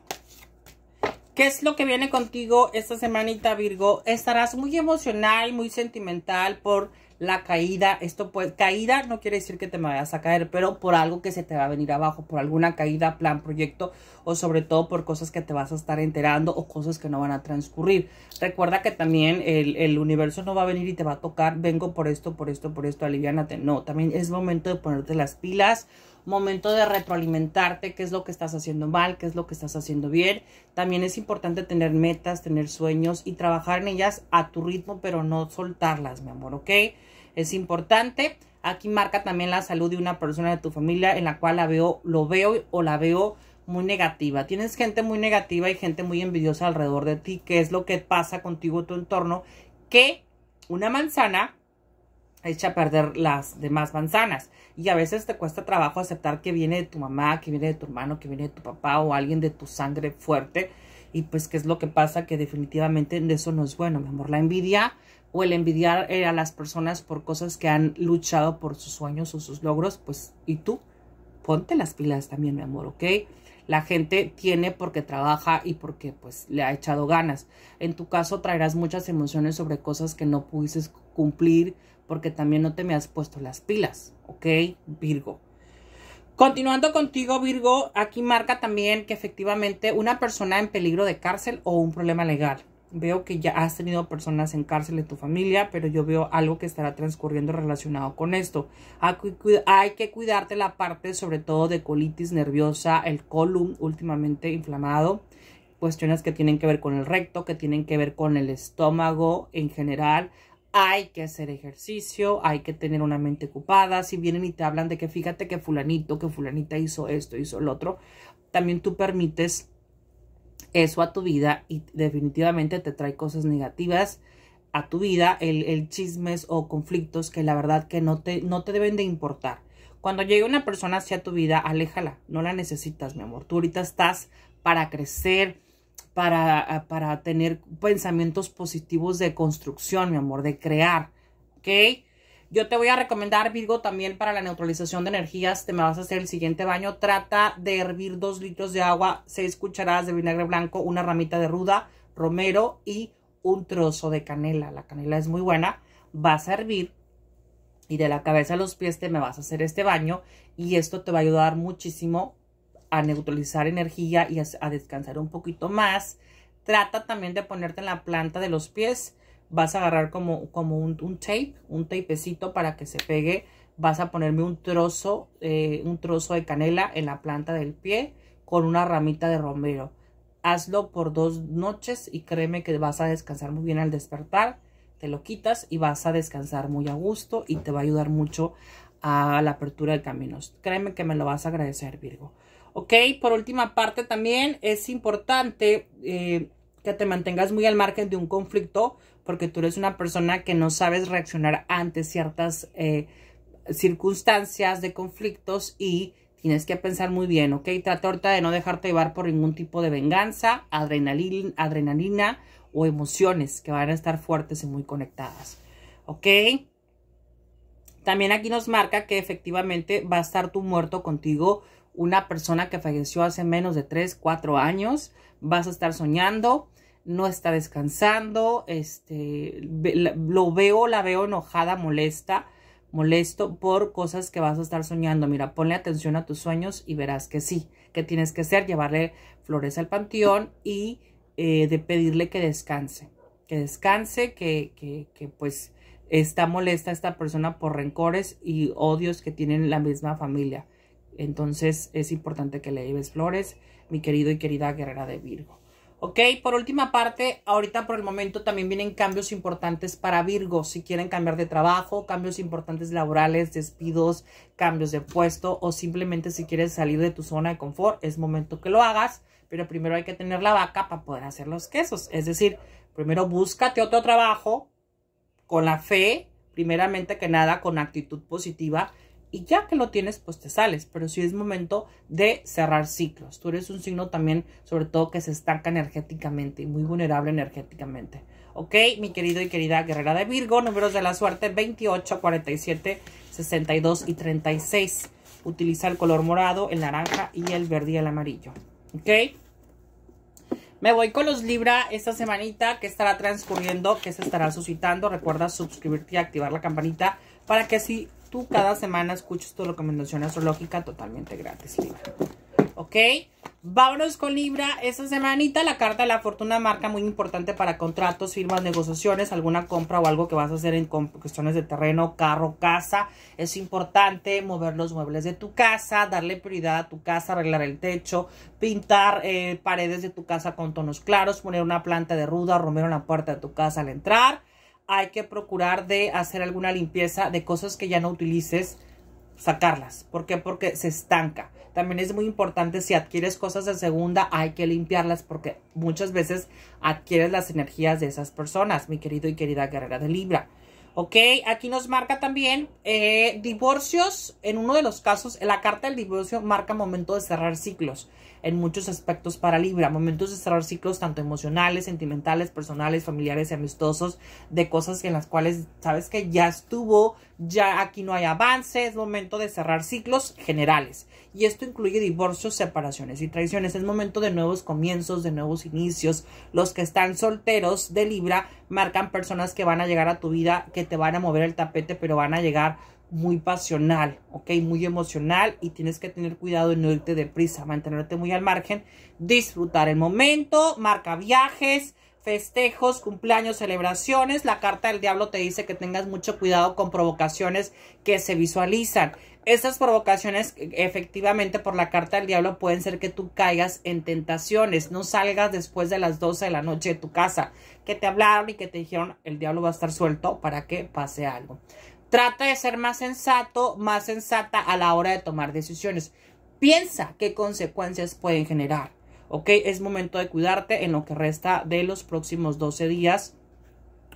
S1: ¿Qué es lo que viene contigo esta semanita, Virgo? Estarás muy emocional, muy sentimental por la caída. Esto pues, caída no quiere decir que te vayas a caer, pero por algo que se te va a venir abajo, por alguna caída, plan, proyecto, o sobre todo por cosas que te vas a estar enterando o cosas que no van a transcurrir. Recuerda que también el, el universo no va a venir y te va a tocar, vengo por esto, por esto, por esto, aliviánate. No, también es momento de ponerte las pilas, momento de retroalimentarte, qué es lo que estás haciendo mal, qué es lo que estás haciendo bien. También es importante tener metas, tener sueños y trabajar en ellas a tu ritmo, pero no soltarlas, mi amor, ¿ok? Es importante. Aquí marca también la salud de una persona de tu familia en la cual la veo, lo veo o la veo muy negativa. Tienes gente muy negativa y gente muy envidiosa alrededor de ti, ¿Qué es lo que pasa contigo, tu entorno, que una manzana echa a perder las demás manzanas. Y a veces te cuesta trabajo aceptar que viene de tu mamá, que viene de tu hermano, que viene de tu papá o alguien de tu sangre fuerte. Y pues, ¿qué es lo que pasa? Que definitivamente de eso no es bueno, mi amor. La envidia o el envidiar eh, a las personas por cosas que han luchado por sus sueños o sus logros, pues, ¿y tú? Ponte las pilas también, mi amor, ¿ok? la gente tiene porque trabaja y porque pues le ha echado ganas. En tu caso traerás muchas emociones sobre cosas que no pudiste cumplir porque también no te me has puesto las pilas, ¿ok? Virgo. Continuando contigo, Virgo, aquí marca también que efectivamente una persona en peligro de cárcel o un problema legal. Veo que ya has tenido personas en cárcel en tu familia, pero yo veo algo que estará transcurriendo relacionado con esto. Hay que cuidarte la parte sobre todo de colitis nerviosa, el colon últimamente inflamado, cuestiones que tienen que ver con el recto, que tienen que ver con el estómago en general, hay que hacer ejercicio, hay que tener una mente ocupada. Si vienen y te hablan de que fíjate que fulanito, que fulanita hizo esto, hizo lo otro, también tú permites eso a tu vida y definitivamente te trae cosas negativas a tu vida, el, chismes o conflictos que la verdad que no te, no te deben de importar. Cuando llegue una persona hacia tu vida, aléjala, no la necesitas, mi amor. Tú ahorita estás para crecer, Ah, para, tener pensamientos positivos de construcción, mi amor, de crear. ¿Ok? Yo te voy a recomendar, Virgo, también para la neutralización de energías, te me vas a hacer el siguiente baño. Trata de hervir dos litros de agua, seis cucharadas de vinagre blanco, una ramita de ruda, romero y un trozo de canela. La canela es muy buena. Vas a hervir y de la cabeza a los pies te me vas a hacer este baño y esto te va a ayudar muchísimo a neutralizar energía y a, descansar un poquito más. Trata también de ponerte en la planta de los pies. Vas a agarrar como, como un, tape, un tapecito para que se pegue. Vas a ponerme un trozo, eh, un trozo de canela en la planta del pie con una ramita de romero. Hazlo por dos noches y créeme que vas a descansar muy bien al despertar. Te lo quitas y vas a descansar muy a gusto y te va a ayudar mucho a la apertura de caminos. Créeme que me lo vas a agradecer, Virgo. ¿Ok? Por última parte también es importante eh, que te mantengas muy al margen de un conflicto porque tú eres una persona que no sabes reaccionar ante ciertas eh, circunstancias de conflictos y tienes que pensar muy bien, ¿ok? Trata ahorita de no dejarte llevar por ningún tipo de venganza, adrenalina, adrenalina o emociones que van a estar fuertes y muy conectadas, ¿ok? También aquí nos marca que efectivamente va a estar tu muerto contigo una persona que falleció hace menos de tres, cuatro años, vas a estar soñando, no está descansando, este, lo veo, la veo enojada, molesta, molesto por cosas que vas a estar soñando. Mira, ponle atención a tus sueños y verás que sí, que tienes que hacer llevarle flores al panteón y eh, de pedirle que descanse, que descanse, que, que, que pues está molesta esta persona por rencores y odios que tienen la misma familia. Entonces es importante que le lleves flores, mi querido y querida guerrera de Virgo. Ok, por última parte, ahorita por el momento también vienen cambios importantes para Virgo. Si quieren cambiar de trabajo, cambios importantes laborales, despidos, cambios de puesto o simplemente si quieres salir de tu zona de confort, es momento que lo hagas. Pero primero hay que tener la vaca para poder hacer los quesos. Es decir, primero búscate otro trabajo con la fe, primeramente que nada, con actitud positiva y ya que lo tienes, pues te sales, pero sí es momento de cerrar ciclos. Tú eres un signo también, sobre todo, que se estanca energéticamente y muy vulnerable energéticamente. Ok, mi querido y querida guerrera de Virgo, números de la suerte 28, 47, 62 y 36. Utiliza el color morado, el naranja y el verde y el amarillo. Ok. Me voy con los Libra esta semanita que estará transcurriendo, que se estará suscitando. Recuerda suscribirte y activar la campanita para que así tú cada semana escuchas tu recomendación astrológica totalmente gratis, Libra. ¿Ok? Vámonos con Libra. Esta semanita la carta de la fortuna marca muy importante para contratos, firmas, negociaciones, alguna compra o algo que vas a hacer en cuestiones de terreno, carro, casa. Es importante mover los muebles de tu casa, darle prioridad a tu casa, arreglar el techo, pintar eh, paredes de tu casa con tonos claros, poner una planta de ruda, romper una puerta de tu casa al entrar hay que procurar de hacer alguna limpieza de cosas que ya no utilices, sacarlas. ¿Por qué? Porque se estanca. También es muy importante si adquieres cosas de segunda, hay que limpiarlas porque muchas veces adquieres las energías de esas personas, mi querido y querida guerrera de Libra. Ok, aquí nos marca también eh, divorcios. En uno de los casos, la carta del divorcio marca momento de cerrar ciclos en muchos aspectos para Libra. Momentos de cerrar ciclos tanto emocionales, sentimentales, personales, familiares y amistosos, de cosas en las cuales sabes que ya estuvo, ya aquí no hay avance, es momento de cerrar ciclos generales. Y esto incluye divorcios, separaciones y traiciones. Es momento de nuevos comienzos, de nuevos inicios. Los que están solteros de Libra marcan personas que van a llegar a tu vida, que te van a mover el tapete, pero van a llegar muy pasional, ¿ok? Muy emocional y tienes que tener cuidado de no irte deprisa, mantenerte muy al margen, disfrutar el momento, marca viajes, festejos, cumpleaños, celebraciones. La carta del diablo te dice que tengas mucho cuidado con provocaciones que se visualizan. Esas provocaciones, efectivamente, por la carta del diablo pueden ser que tú caigas en tentaciones. No salgas después de las 12 de la noche de tu casa. Que te hablaron y que te dijeron el diablo va a estar suelto para que pase algo. Trata de ser más sensato, más sensata a la hora de tomar decisiones. Piensa qué consecuencias pueden generar. ¿Ok? Es momento de cuidarte en lo que resta de los próximos 12 días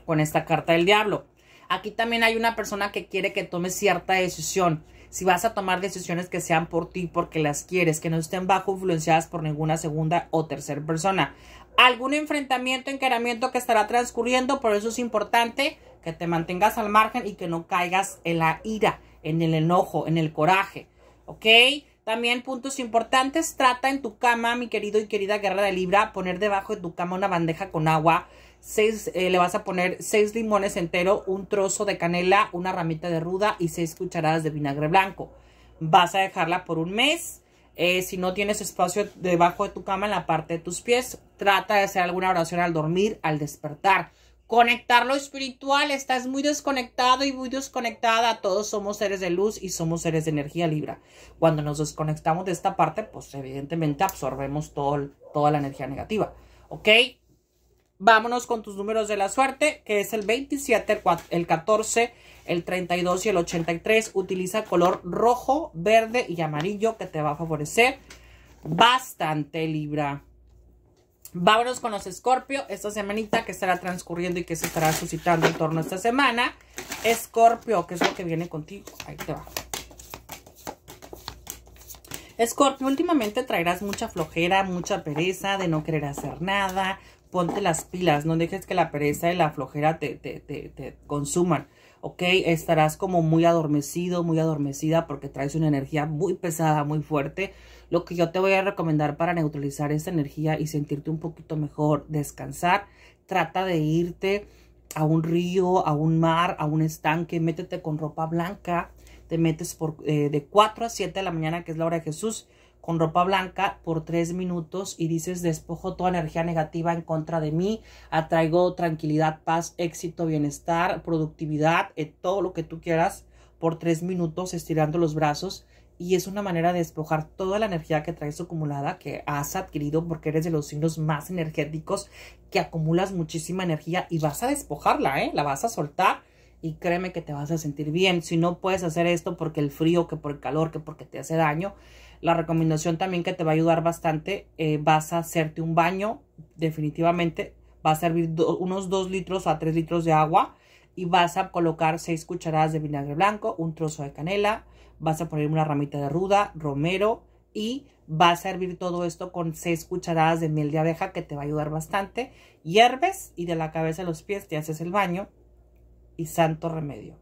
S1: con esta carta del diablo. Aquí también hay una persona que quiere que tome cierta decisión. Si vas a tomar decisiones que sean por ti, porque las quieres, que no estén bajo influenciadas por ninguna segunda o tercera persona. Algún enfrentamiento, encaramiento que estará transcurriendo, por eso es importante que te mantengas al margen y que no caigas en la ira, en el enojo, en el coraje, ¿ok? También puntos importantes, trata en tu cama, mi querido y querida guerra de Libra, poner debajo de tu cama una bandeja con agua, eh, le vas a poner seis limones enteros, un trozo de canela, una ramita de ruda y seis cucharadas de vinagre blanco. Vas a dejarla por un mes. Eh, si no tienes espacio debajo de tu cama, en la parte de tus pies, trata de hacer alguna oración al dormir, al despertar conectar lo espiritual. Estás muy desconectado y muy desconectada. Todos somos seres de luz y somos seres de energía libra. Cuando nos desconectamos de esta parte, pues evidentemente absorbemos todo, toda la energía negativa. ¿Ok? Vámonos con tus números de la suerte, que es el 27, el, el 14, el 32 y el 83. Utiliza color rojo, verde y amarillo, que te va a favorecer bastante, Libra. Vámonos con los Escorpio, esta semanita que estará transcurriendo y que se estará suscitando en torno a esta semana. Escorpio, ¿qué es lo que viene contigo? Ahí te va. Escorpio, últimamente traerás mucha flojera, mucha pereza de no querer hacer nada. Ponte las pilas, no dejes que la pereza y la flojera te, te, te consuman. ¿ok? Estarás como muy adormecido, muy adormecida porque traes una energía muy pesada, muy fuerte. Lo que yo te voy a recomendar para neutralizar esa energía y sentirte un poquito mejor, descansar, trata de irte a un río, a un mar, a un estanque, métete con ropa blanca, te metes por, eh, de 4 a 7 de la mañana, que es la hora de Jesús, con ropa blanca por tres minutos y dices despojo toda energía negativa en contra de mí, atraigo tranquilidad, paz, éxito, bienestar, productividad, eh, todo lo que tú quieras por tres minutos estirando los brazos y es una manera de despojar toda la energía que traes acumulada, que has adquirido porque eres de los signos más energéticos, que acumulas muchísima energía y vas a despojarla, ¿eh? la vas a soltar y créeme que te vas a sentir bien. Si no puedes hacer esto porque el frío, que por el calor, que porque te hace daño, la recomendación también que te va a ayudar bastante, eh, vas a hacerte un baño, definitivamente va a servir unos 2 litros a 3 litros de agua y vas a colocar 6 cucharadas de vinagre blanco, un trozo de canela, vas a poner una ramita de ruda, romero y vas a servir todo esto con 6 cucharadas de miel de abeja que te va a ayudar bastante. Hierves y de la cabeza a los pies te haces el baño y santo remedio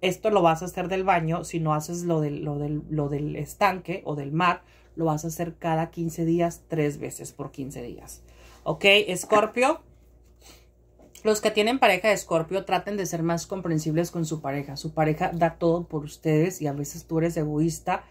S1: esto lo vas a hacer del baño, si no haces lo del, lo lo del estanque o del mar, lo vas a hacer cada 15 días, tres veces por 15 días. ¿Ok? Escorpio. Los que tienen pareja de escorpio traten de ser más comprensibles con su pareja. Su pareja da todo por ustedes y a veces tú eres egoísta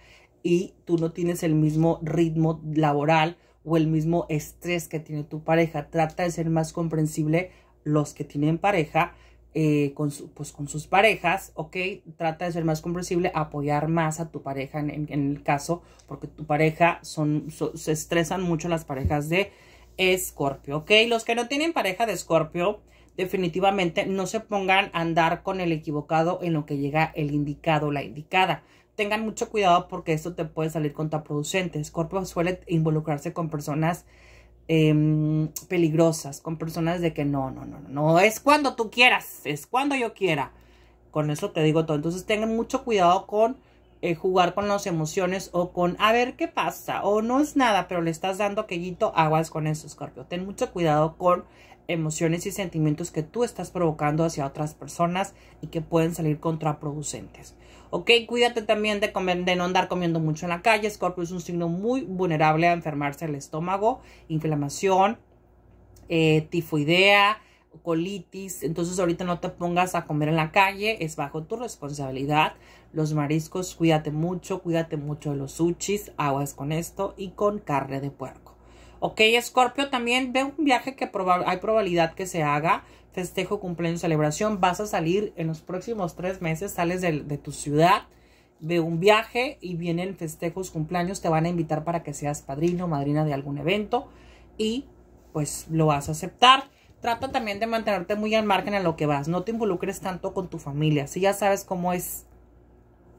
S1: y tú no tienes el mismo ritmo laboral o el mismo estrés que tiene tu pareja. Trata de ser más comprensible los que tienen pareja eh, con, pues, con sus parejas, ¿ok? Trata de ser más comprensible, apoyar más a tu pareja en, el caso, porque tu pareja son, se estresan mucho las parejas de Escorpio, ¿ok? Los que no tienen pareja de Escorpio, definitivamente no se pongan a andar con el equivocado en lo que llega el indicado, la indicada tengan mucho cuidado porque esto te puede salir contraproducente. Escorpio suele involucrarse con personas eh, peligrosas, con personas de que no, no, no, no, no, es cuando tú quieras, es cuando yo quiera. Con eso te digo todo. Entonces tengan mucho cuidado con eh, jugar con las emociones o con a ver qué pasa o no es nada, pero le estás dando aquellito aguas con eso, Scorpio. Ten mucho cuidado con emociones y sentimientos que tú estás provocando hacia otras personas y que pueden salir contraproducentes. ¿ok? Cuídate también de, de no andar comiendo mucho en la calle. Scorpio es un signo muy vulnerable a enfermarse el estómago, inflamación, eh, tifoidea, colitis. Entonces ahorita no te pongas a comer en la calle, es bajo tu responsabilidad. Los mariscos, cuídate mucho, cuídate mucho de los sushis, aguas con esto y con carne de puerco. Ok, Scorpio, también ve un viaje que hay probabilidad que se haga festejo, cumpleaños, celebración, vas a salir en los próximos tres meses, sales de, tu ciudad, de un viaje y vienen festejos, cumpleaños, te van a invitar para que seas padrino, madrina de algún evento y pues lo vas a aceptar. Trata también de mantenerte muy al margen en lo que vas, no te involucres tanto con tu familia, si ya sabes cómo es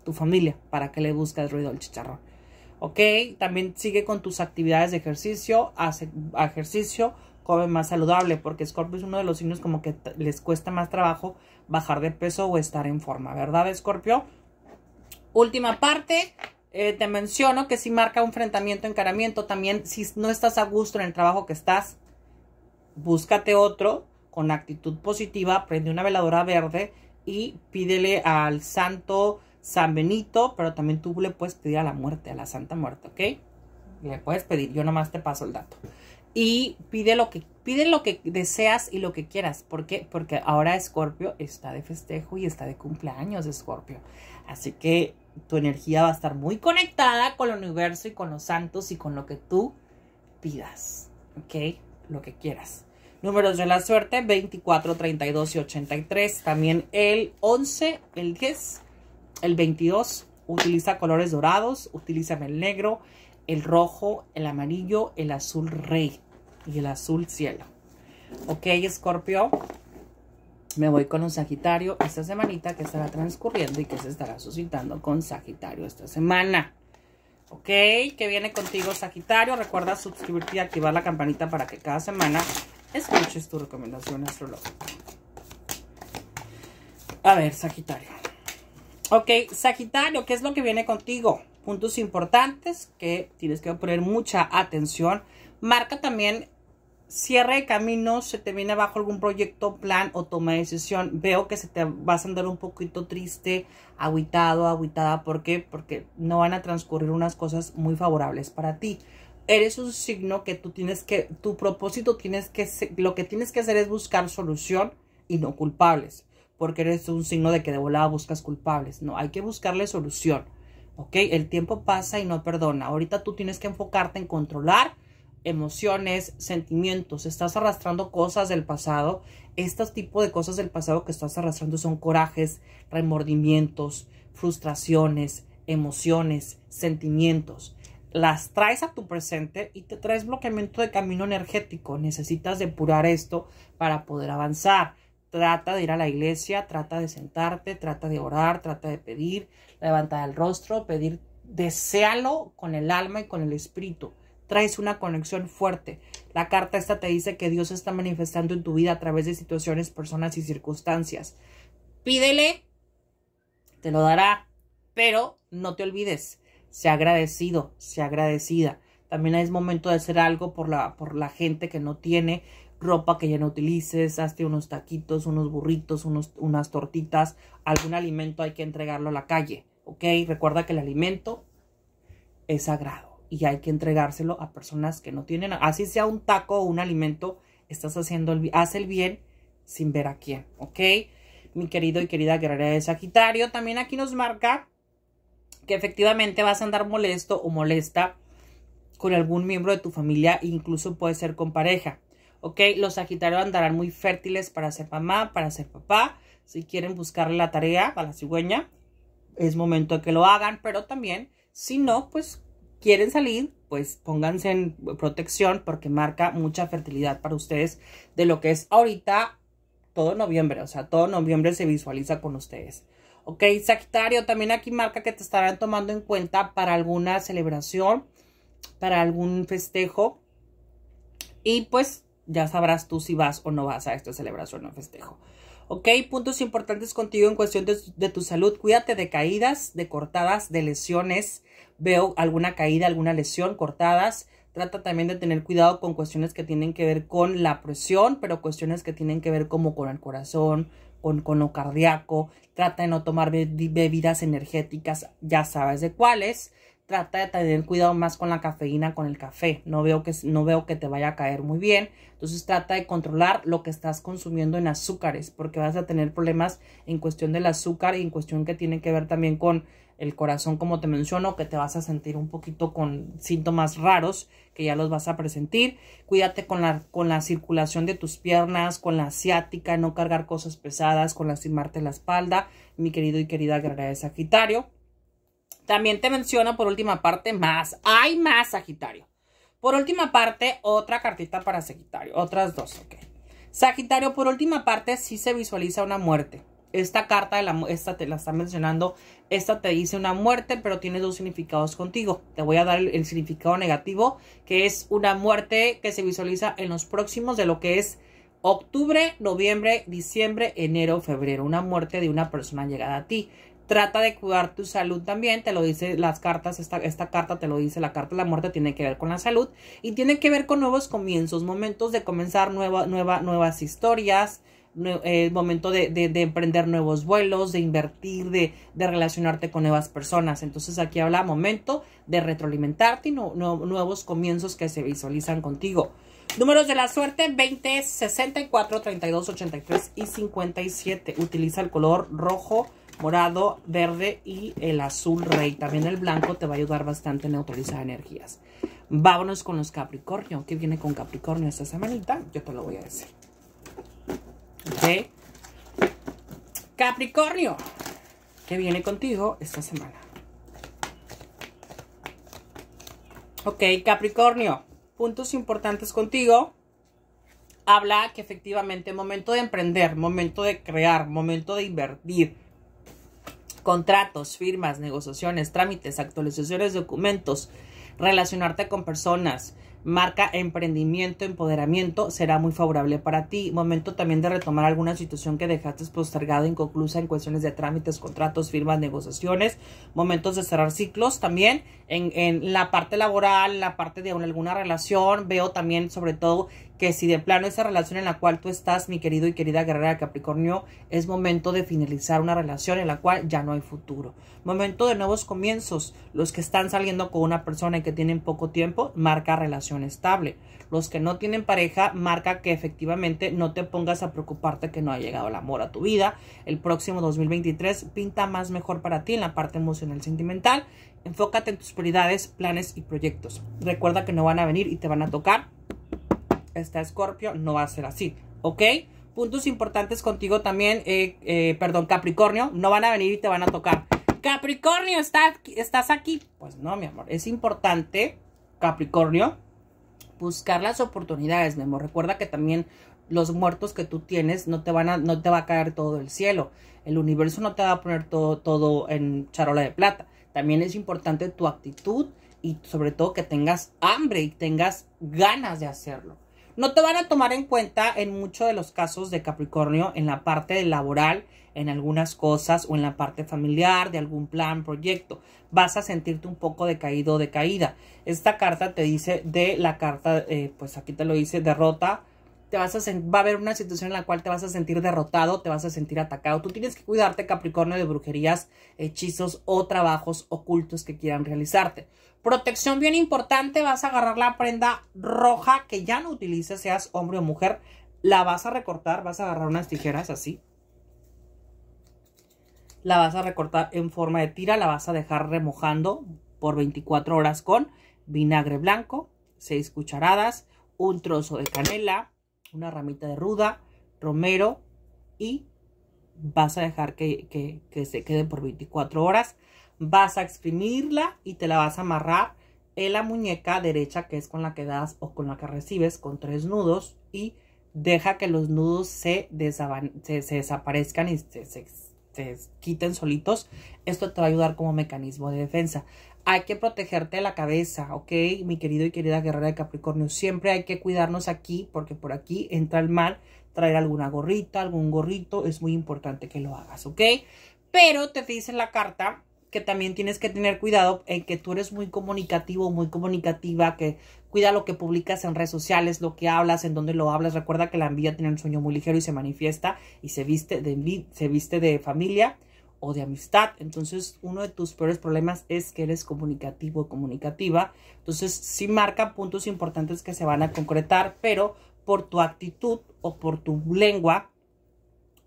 S1: tu familia, para que le buscas ruido al chicharrón. ¿Ok? También sigue con tus actividades de ejercicio, hace ejercicio, más saludable, porque Scorpio es uno de los signos como que les cuesta más trabajo bajar de peso o estar en forma, ¿verdad, Scorpio? Última parte, eh, te menciono que si marca un enfrentamiento, encaramiento, también si no estás a gusto en el trabajo que estás, búscate otro con actitud positiva, prende una veladora verde y pídele al santo San Benito, pero también tú le puedes pedir a la muerte, a la santa muerte, ¿ok? Le puedes pedir, yo nomás te paso el dato y pide lo que pide lo que deseas y lo que quieras. ¿Por qué? Porque ahora Escorpio está de festejo y está de cumpleaños Escorpio. Así que tu energía va a estar muy conectada con el universo y con los santos y con lo que tú pidas. ¿Ok? Lo que quieras. Números de la suerte 24, 32 y 83. También el 11, el 10, el 22. Utiliza colores dorados, utilízame el negro el rojo, el amarillo, el azul rey y el azul cielo. Ok, Escorpio, me voy con un Sagitario esta semanita que estará transcurriendo y que se estará suscitando con Sagitario esta semana. Ok, que viene contigo Sagitario. Recuerda suscribirte y activar la campanita para que cada semana escuches tu recomendación astrológica. A ver, Sagitario. Ok, Sagitario, ¿qué es lo que viene contigo? puntos importantes que tienes que poner mucha atención. Marca también cierre de camino, se te viene abajo algún proyecto, plan o toma de decisión. Veo que se te vas a andar un poquito triste, aguitado, aguitada. ¿Por qué? Porque no van a transcurrir unas cosas muy favorables para ti. Eres un signo que tú tienes que, tu propósito tienes que, lo que tienes que hacer es buscar solución y no culpables. Porque eres un signo de que de volada buscas culpables. No, hay que buscarle solución el tiempo pasa y no perdona. Ahorita tú tienes que enfocarte en controlar emociones, sentimientos, estás arrastrando cosas del pasado. Estos tipos de cosas del pasado que estás arrastrando son corajes, remordimientos, frustraciones, emociones, sentimientos. Las traes a tu presente y te traes bloqueamiento de camino energético. Necesitas depurar esto para poder avanzar. Trata de ir a la iglesia, trata de sentarte, trata de orar, trata de pedir, levantar el rostro, pedir, deséalo con el alma y con el espíritu. Traes una conexión fuerte. La carta esta te dice que Dios está manifestando en tu vida a través de situaciones, personas y circunstancias. Pídele, te lo dará, pero no te olvides, sea agradecido, sea agradecida. También es momento de hacer algo por la, por la gente que no tiene, ropa que ya no utilices, hazte unos taquitos, unos burritos, unas tortitas, algún alimento hay que entregarlo a la calle, ¿ok? Recuerda que el alimento es sagrado y hay que entregárselo a personas que no tienen, así sea un taco o un alimento, estás haciendo el, haz el bien sin ver a quién, ¿ok? Mi querido y querida guerrera de Sagitario, también aquí nos marca que efectivamente vas a andar molesto o molesta con algún miembro de tu familia, incluso puede ser con pareja. ¿ok? Los Sagitario andarán muy fértiles para ser mamá, para ser papá. Si quieren buscarle la tarea a la cigüeña, es momento de que lo hagan, pero también, si no, pues quieren salir, pues pónganse en protección porque marca mucha fertilidad para ustedes de lo que es ahorita todo noviembre, o sea, todo noviembre se visualiza con ustedes. Ok, Sagitario, también aquí marca que te estarán tomando en cuenta para alguna celebración, para algún festejo. Y pues ya sabrás tú si vas o no vas a esta celebración o festejo. ¿Ok? Puntos importantes contigo en cuestión de, tu salud. Cuídate de caídas, de cortadas, de lesiones. Veo alguna caída, alguna lesión, cortadas. Trata también de tener cuidado con cuestiones que tienen que ver con la presión, pero cuestiones que tienen que ver como con el corazón, con, con lo cardíaco. Trata de no tomar bebidas energéticas, ya sabes de cuáles trata de tener cuidado más con la cafeína, con el café. No veo que, no veo que te vaya a caer muy bien. Entonces trata de controlar lo que estás consumiendo en azúcares, porque vas a tener problemas en cuestión del azúcar y en cuestión que tiene que ver también con el corazón, como te menciono, que te vas a sentir un poquito con síntomas raros que ya los vas a presentir. Cuídate con la, con la circulación de tus piernas, con la asiática, no cargar cosas pesadas, con lastimarte la espalda. Mi querido y querida de Sagitario. También te menciona por última parte más. Hay más Sagitario. Por última parte, otra cartita para Sagitario. Otras dos, ok. Sagitario, por última parte, sí se visualiza una muerte. Esta carta, de la, esta te la está mencionando, esta te dice una muerte, pero tiene dos significados contigo. Te voy a dar el significado negativo, que es una muerte que se visualiza en los próximos de lo que es octubre, noviembre, diciembre, enero, febrero. Una muerte de una persona llegada a ti. Trata de cuidar tu salud también, te lo dice las cartas, esta, carta te lo dice, la carta de la muerte tiene que ver con la salud y tiene que ver con nuevos comienzos, momentos de comenzar nueva, nuevas historias, eh, momento de, emprender nuevos vuelos, de invertir, de, relacionarte con nuevas personas. Entonces aquí habla momento de retroalimentarte y nuevos comienzos que se visualizan contigo. Números de la suerte 20, 64, 32, 83 y 57. Utiliza el color rojo morado, verde y el azul rey. También el blanco te va a ayudar bastante a neutralizar energías. Vámonos con los Capricornio. ¿Qué viene con Capricornio esta semanita? Yo te lo voy a decir. ¿Ok? Capricornio, ¿qué viene contigo esta semana? Ok, Capricornio, puntos importantes contigo. Habla que efectivamente momento de emprender, momento de crear, momento de invertir, contratos, firmas, negociaciones, trámites, actualizaciones, documentos, relacionarte con personas, marca emprendimiento, empoderamiento, será muy favorable para ti. Momento también de retomar alguna situación que dejaste postergada, inconclusa en cuestiones de trámites, contratos, firmas, negociaciones. Momentos de cerrar ciclos también en, en la parte laboral, la parte de alguna relación. Veo también sobre todo que si de plano esa relación en la cual tú estás, mi querido y querida guerrera Capricornio, es momento de finalizar una relación en la cual ya no hay futuro. Momento de nuevos comienzos. Los que están saliendo con una persona y que tienen poco tiempo, marca relación estable. Los que no tienen pareja, marca que efectivamente no te pongas a preocuparte que no ha llegado el amor a tu vida. El próximo 2023 pinta más mejor para ti en la parte emocional sentimental. Enfócate en tus prioridades, planes y proyectos. Recuerda que no van a venir y te van a tocar está Escorpio, no va a ser así, ¿ok? Puntos importantes contigo también, eh, eh, perdón, Capricornio, no van a venir y te van a tocar. Capricornio, ¿estás, ¿estás aquí? Pues no, mi amor, es importante, Capricornio, buscar las oportunidades, mi amor. Recuerda que también los muertos que tú tienes no te van a, no te va a caer todo el cielo. El universo no te va a poner todo, todo en charola de plata. También es importante tu actitud y sobre todo que tengas hambre y tengas ganas de hacerlo. No te van a tomar en cuenta en muchos de los casos de Capricornio en la parte laboral, en algunas cosas o en la parte familiar de algún plan, proyecto. Vas a sentirte un poco decaído o decaída. Esta carta te dice de la carta, eh, pues aquí te lo dice, derrota, vas a va a haber una situación en la cual te vas a sentir derrotado, te vas a sentir atacado. Tú tienes que cuidarte, Capricornio, de brujerías, hechizos o trabajos ocultos que quieran realizarte. Protección bien importante, vas a agarrar la prenda roja que ya no utilices, seas hombre o mujer, la vas a recortar, vas a agarrar unas tijeras así. La vas a recortar en forma de tira, la vas a dejar remojando por 24 horas con vinagre blanco, 6 cucharadas, un trozo de canela, una ramita de ruda, romero y vas a dejar que, se quede por 24 horas. Vas a exprimirla y te la vas a amarrar en la muñeca derecha que es con la que das o con la que recibes con tres nudos y deja que los nudos se, desaparezcan y se, se te quiten solitos, esto te va a ayudar como mecanismo de defensa. Hay que protegerte la cabeza, ¿ok? Mi querido y querida guerrera de Capricornio, siempre hay que cuidarnos aquí porque por aquí entra el mal, traer alguna gorrita, algún gorrito, es muy importante que lo hagas, ¿ok? Pero te dice la carta que también tienes que tener cuidado en que tú eres muy comunicativo, muy comunicativa, que cuida lo que publicas en redes sociales, lo que hablas, en dónde lo hablas. Recuerda que la envidia tiene un sueño muy ligero y se manifiesta y se viste de, se viste de familia o de amistad. Entonces, uno de tus peores problemas es que eres comunicativo o comunicativa. Entonces, sí marca puntos importantes que se van a concretar, pero por tu actitud o por tu lengua,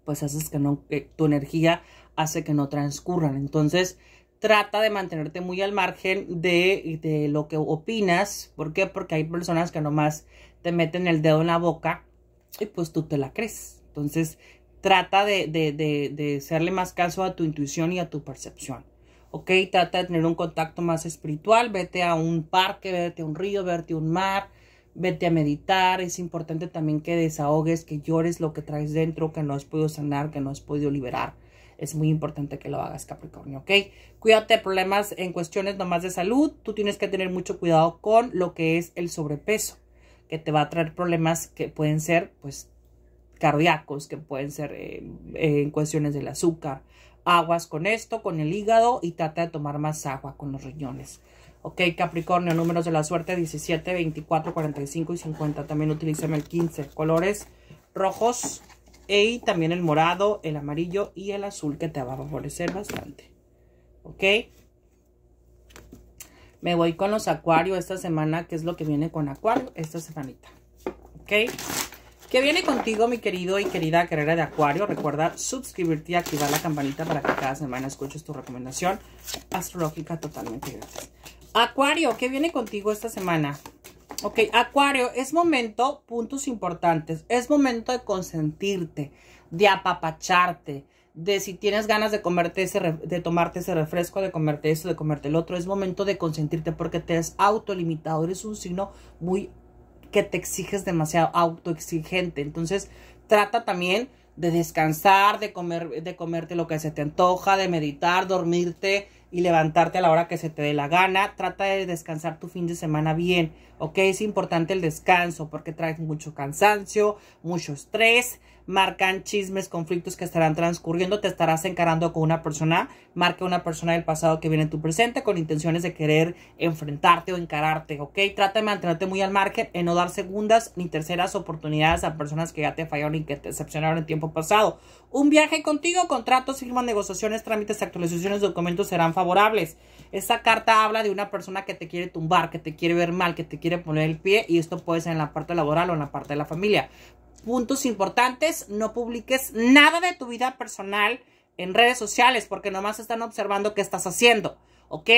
S1: pues haces que no, tu energía hace que no transcurran. Entonces, trata de mantenerte muy al margen de, lo que opinas. ¿Por qué? Porque hay personas que nomás te meten el dedo en la boca y pues tú te la crees. Entonces, trata de, de, de, de hacerle más caso a tu intuición y a tu percepción. ¿Ok? Trata de tener un contacto más espiritual. Vete a un parque, vete a un río, vete a un mar, vete a meditar. Es importante también que desahogues, que llores lo que traes dentro, que no has podido sanar, que no has podido liberar es muy importante que lo hagas, Capricornio, ¿ok? Cuídate de problemas en cuestiones nomás de salud. Tú tienes que tener mucho cuidado con lo que es el sobrepeso, que te va a traer problemas que pueden ser, pues, cardíacos, que pueden ser eh, en cuestiones del azúcar. Aguas con esto, con el hígado y trata de tomar más agua con los riñones. Ok, Capricornio, números de la suerte 17, 24, 45 y 50. También utilízame el 15. Colores rojos, y e también el morado, el amarillo y el azul que te va a favorecer bastante. ¿Ok? Me voy con los acuarios esta semana, que es lo que viene con acuario esta semanita. ¿Ok? ¿Qué viene contigo, mi querido y querida carrera de acuario. Recuerda suscribirte y activar la campanita para que cada semana escuches tu recomendación astrológica totalmente gratis. Acuario, ¿qué viene contigo esta semana? Ok, Acuario, es momento, puntos importantes, es momento de consentirte, de apapacharte, de si tienes ganas de comerte ese, de tomarte ese refresco, de comerte eso, de comerte el otro, es momento de consentirte porque te es autolimitado, eres un signo muy que te exiges demasiado, autoexigente, entonces trata también de descansar, de comer, de comerte lo que se te antoja, de meditar, dormirte, y levantarte a la hora que se te dé la gana. Trata de descansar tu fin de semana bien, ¿ok? Es importante el descanso porque traes mucho cansancio, mucho estrés, marcan chismes, conflictos que estarán transcurriendo, te estarás encarando con una persona, marca una persona del pasado que viene en tu presente con intenciones de querer enfrentarte o encararte, ¿ok? Trata de mantenerte muy al margen en no dar segundas ni terceras oportunidades a personas que ya te fallaron y que te decepcionaron en tiempo pasado. Un viaje contigo, contratos, firmas, negociaciones, trámites, actualizaciones, documentos serán favorables. Esta carta habla de una persona que te quiere tumbar, que te quiere ver mal, que te quiere poner el pie y esto puede ser en la parte laboral o en la parte de la familia puntos importantes, no publiques nada de tu vida personal en redes sociales porque nomás están observando qué estás haciendo, ¿ok?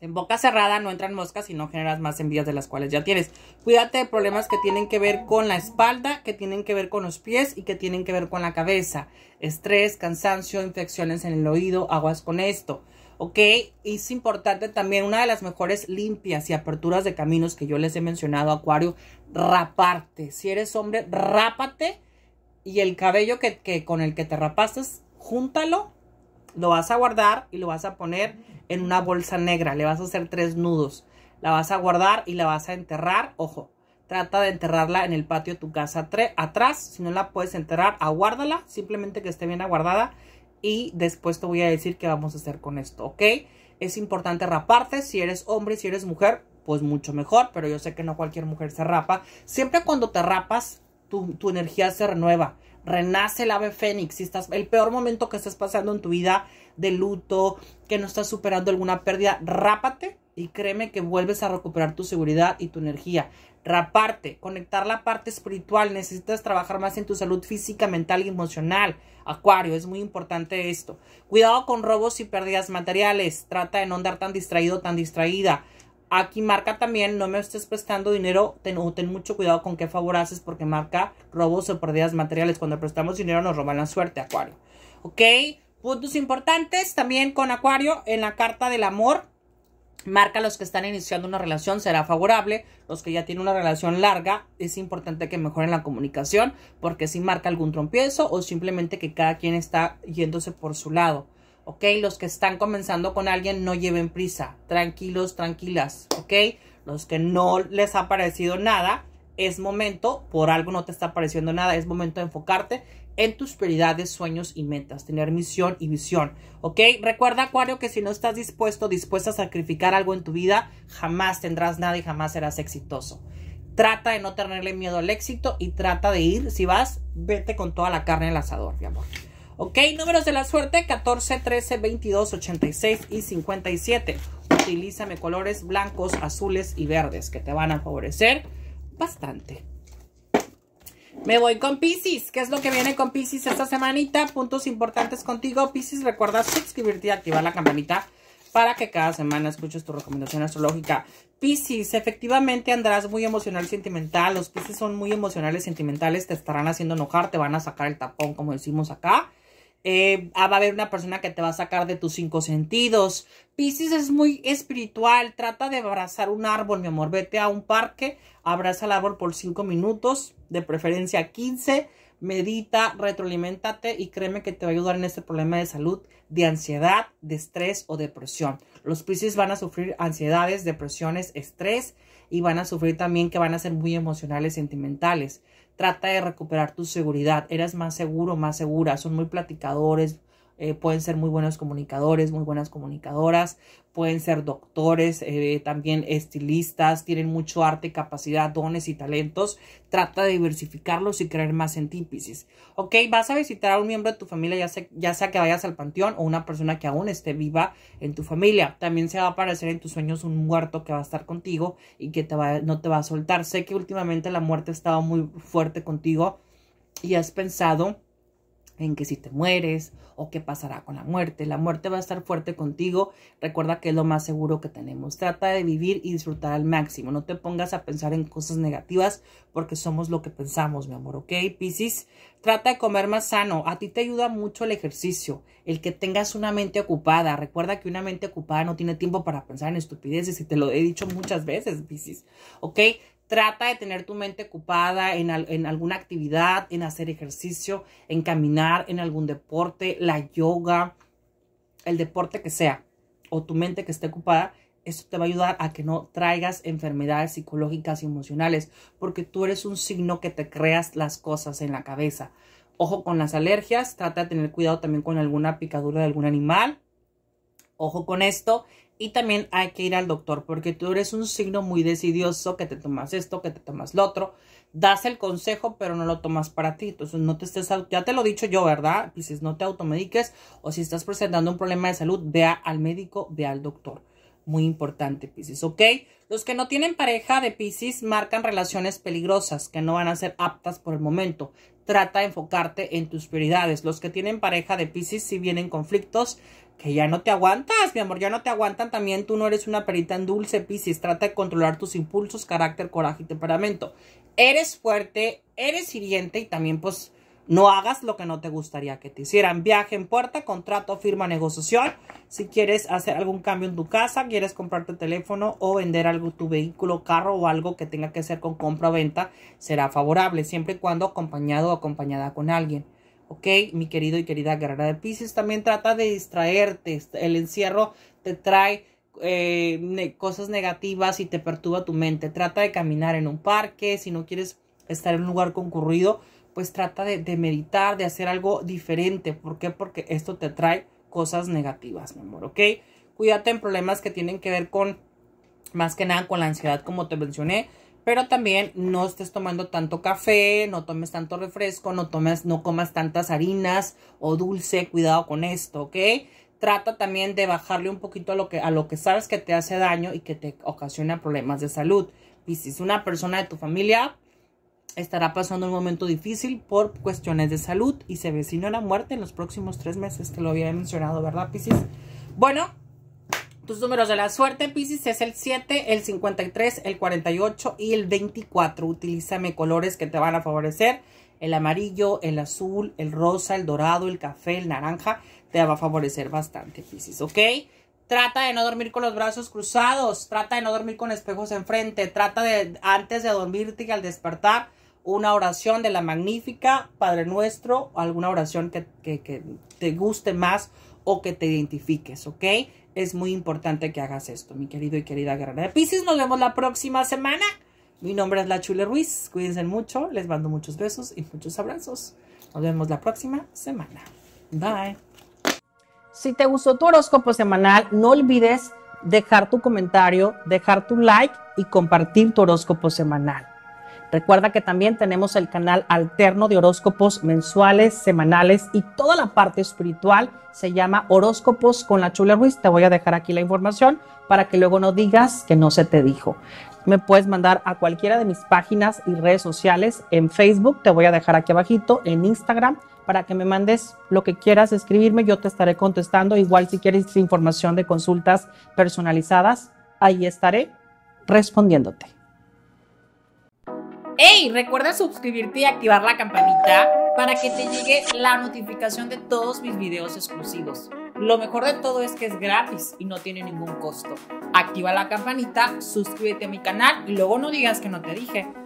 S1: En boca cerrada no entran moscas y no generas más envías de las cuales ya tienes. Cuídate de problemas que tienen que ver con la espalda, que tienen que ver con los pies y que tienen que ver con la cabeza. Estrés, cansancio, infecciones en el oído, aguas con esto. ¿ok? Es importante también, una de las mejores limpias y aperturas de caminos que yo les he mencionado, Acuario, raparte. Si eres hombre, rápate y el cabello que, con el que te rapaste, júntalo, lo vas a guardar y lo vas a poner en una bolsa negra, le vas a hacer tres nudos, la vas a guardar y la vas a enterrar, ojo. Trata de enterrarla en el patio de tu casa atrás. Si no la puedes enterrar, aguárdala. Simplemente que esté bien aguardada y después te voy a decir qué vamos a hacer con esto, ¿ok? Es importante raparte, si eres hombre, si eres mujer, pues mucho mejor, pero yo sé que no cualquier mujer se rapa. Siempre cuando te rapas, tu, tu energía se renueva renace el ave fénix, si estás el peor momento que estás pasando en tu vida de luto, que no estás superando alguna pérdida, rápate y créeme que vuelves a recuperar tu seguridad y tu energía. Raparte, conectar la parte espiritual, necesitas trabajar más en tu salud física, mental y emocional. Acuario, es muy importante esto. Cuidado con robos y pérdidas materiales, trata de no andar tan distraído, tan distraída. Aquí marca también, no me estés prestando dinero, ten, mucho cuidado con qué favor haces porque marca robos o pérdidas materiales. Cuando prestamos dinero nos roban la suerte, Acuario. ¿Ok? Puntos importantes también con Acuario en la carta del amor. Marca los que están iniciando una relación, será favorable. Los que ya tienen una relación larga, es importante que mejoren la comunicación porque si marca algún trompiezo o simplemente que cada quien está yéndose por su lado. ¿ok? Los que están comenzando con alguien, no lleven prisa. Tranquilos, tranquilas, ¿ok? Los que no les ha parecido nada, es momento, por algo no te está pareciendo nada, es momento de enfocarte en tus prioridades, sueños y metas, tener misión y visión, ¿ok? Recuerda, Acuario, que si no estás dispuesto, dispuesta a sacrificar algo en tu vida, jamás tendrás nada y jamás serás exitoso. Trata de no tenerle miedo al éxito y trata de ir, si vas, vete con toda la carne en el asador, mi amor. ¿Ok? Números de la suerte 14, 13, 22, 86 y 57. Utilízame colores blancos, azules y verdes que te van a favorecer bastante. Me voy con Pisces. ¿Qué es lo que viene con Pisces esta semanita? Puntos importantes contigo. Pisces, recuerda suscribirte y activar la campanita para que cada semana escuches tu recomendación astrológica. Piscis, efectivamente andrás muy emocional, sentimental. Los Pisces son muy emocionales, sentimentales. Te estarán haciendo enojar, te van a sacar el tapón, como decimos acá. Eh, ah, va a haber una persona que te va a sacar de tus cinco sentidos. Pisces es muy espiritual. Trata de abrazar un árbol, mi amor. Vete a un parque, abraza el árbol por cinco minutos, de preferencia quince, Medita, retroalimentate y créeme que te va a ayudar en este problema de salud, de ansiedad, de estrés o depresión. Los Pisces van a sufrir ansiedades, depresiones, estrés y van a sufrir también que van a ser muy emocionales, sentimentales. Trata de recuperar tu seguridad. Eres más seguro, más segura. Son muy platicadores, eh, pueden ser muy buenos comunicadores, muy buenas comunicadoras, pueden ser doctores, eh, también estilistas, tienen mucho arte, capacidad, dones y talentos. Trata de diversificarlos y creer más en ti, Ok, vas a visitar a un miembro de tu familia, ya sea, ya sea que vayas al panteón o una persona que aún esté viva en tu familia. También se va a aparecer en tus sueños un muerto que va a estar contigo y que te va, no te va a soltar. Sé que últimamente la muerte ha estado muy fuerte contigo y has pensado en que si te mueres o qué pasará con la muerte. La muerte va a estar fuerte contigo. Recuerda que es lo más seguro que tenemos. Trata de vivir y disfrutar al máximo. No te pongas a pensar en cosas negativas porque somos lo que pensamos, mi amor, ¿ok? Piscis, trata de comer más sano. A ti te ayuda mucho el ejercicio, el que tengas una mente ocupada. Recuerda que una mente ocupada no tiene tiempo para pensar en estupideces y te lo he dicho muchas veces, Piscis, ¿ok? Trata de tener tu mente ocupada en, alguna actividad, en hacer ejercicio, en caminar, en algún deporte, la yoga, el deporte que sea, o tu mente que esté ocupada. Esto te va a ayudar a que no traigas enfermedades psicológicas y emocionales, porque tú eres un signo que te creas las cosas en la cabeza. Ojo con las alergias, trata de tener cuidado también con alguna picadura de algún animal. Ojo con esto, y también hay que ir al doctor porque tú eres un signo muy decidioso, que te tomas esto, que te tomas lo otro. Das el consejo, pero no lo tomas para ti. Entonces no te estés, ya te lo he dicho yo, ¿verdad? Pisces, no te automediques o si estás presentando un problema de salud, vea al médico, vea al doctor. Muy importante, Pisces, ¿ok? Los que no tienen pareja de Pisces marcan relaciones peligrosas que no van a ser aptas por el momento trata de enfocarte en tus prioridades. Los que tienen pareja de Pisces si vienen conflictos que ya no te aguantas, mi amor, ya no te aguantan también, tú no eres una perita en dulce, Pisces, trata de controlar tus impulsos, carácter, coraje y temperamento. Eres fuerte, eres hiriente y también pues no hagas lo que no te gustaría que te hicieran. Viaje en puerta, contrato, firma, negociación. Si quieres hacer algún cambio en tu casa, quieres comprarte teléfono o vender algo, tu vehículo, carro o algo que tenga que hacer con compra o venta, será favorable, siempre y cuando acompañado o acompañada con alguien. ¿ok? Mi querido y querida guerrera de Pisces, también trata de distraerte. El encierro te trae eh, cosas negativas y te perturba tu mente. Trata de caminar en un parque, si no quieres estar en un lugar concurrido, pues trata de, meditar, de hacer algo diferente. ¿Por qué? Porque esto te trae cosas negativas, mi amor, ¿ok? Cuídate en problemas que tienen que ver con, más que nada, con la ansiedad, como te mencioné. Pero también no estés tomando tanto café, no tomes tanto refresco, no, tomes, no comas tantas harinas o dulce. Cuidado con esto, ¿ok? trata también de bajarle un poquito a lo que, a lo que sabes que te hace daño y que te ocasiona problemas de salud. Y si es una persona de tu familia, estará pasando un momento difícil por cuestiones de salud y se a la muerte en los próximos tres meses, que lo había mencionado, ¿verdad, Piscis? Bueno, tus números de la suerte, Piscis, es el 7, el 53, el 48 y el 24. Utilízame colores que te van a favorecer. El amarillo, el azul, el rosa, el dorado, el café, el naranja, te va a favorecer bastante, Piscis, ¿ok? Trata de no dormir con los brazos cruzados, trata de no dormir con espejos enfrente, trata de antes de dormirte y al despertar una oración de la magnífica, Padre Nuestro, alguna oración que, te guste más o que te identifiques, ¿ok? Es muy importante que hagas esto, mi querido y querida guerrera de Pisces. Nos vemos la próxima semana. Mi nombre es La Chule Ruiz. Cuídense mucho. Les mando muchos besos y muchos abrazos. Nos vemos la próxima semana. Bye. Si te gustó tu horóscopo semanal, no olvides dejar tu comentario, dejar tu like y compartir tu horóscopo semanal. Recuerda que también tenemos el canal alterno de horóscopos mensuales, semanales y toda la parte espiritual se llama Horóscopos con la Chula Ruiz. Te voy a dejar aquí la información para que luego no digas que no se te dijo. Me puedes mandar a cualquiera de mis páginas y redes sociales. En Facebook te voy a dejar aquí abajito, en Instagram, para que me mandes lo que quieras escribirme. Yo te estaré contestando. Igual si quieres información de consultas personalizadas, ahí estaré respondiéndote. ¡Hey! Recuerda suscribirte y activar la campanita para que te llegue la notificación de todos mis videos exclusivos. Lo mejor de todo es que es gratis y no tiene ningún costo. Activa la campanita, suscríbete a mi canal y luego no digas que no te dije.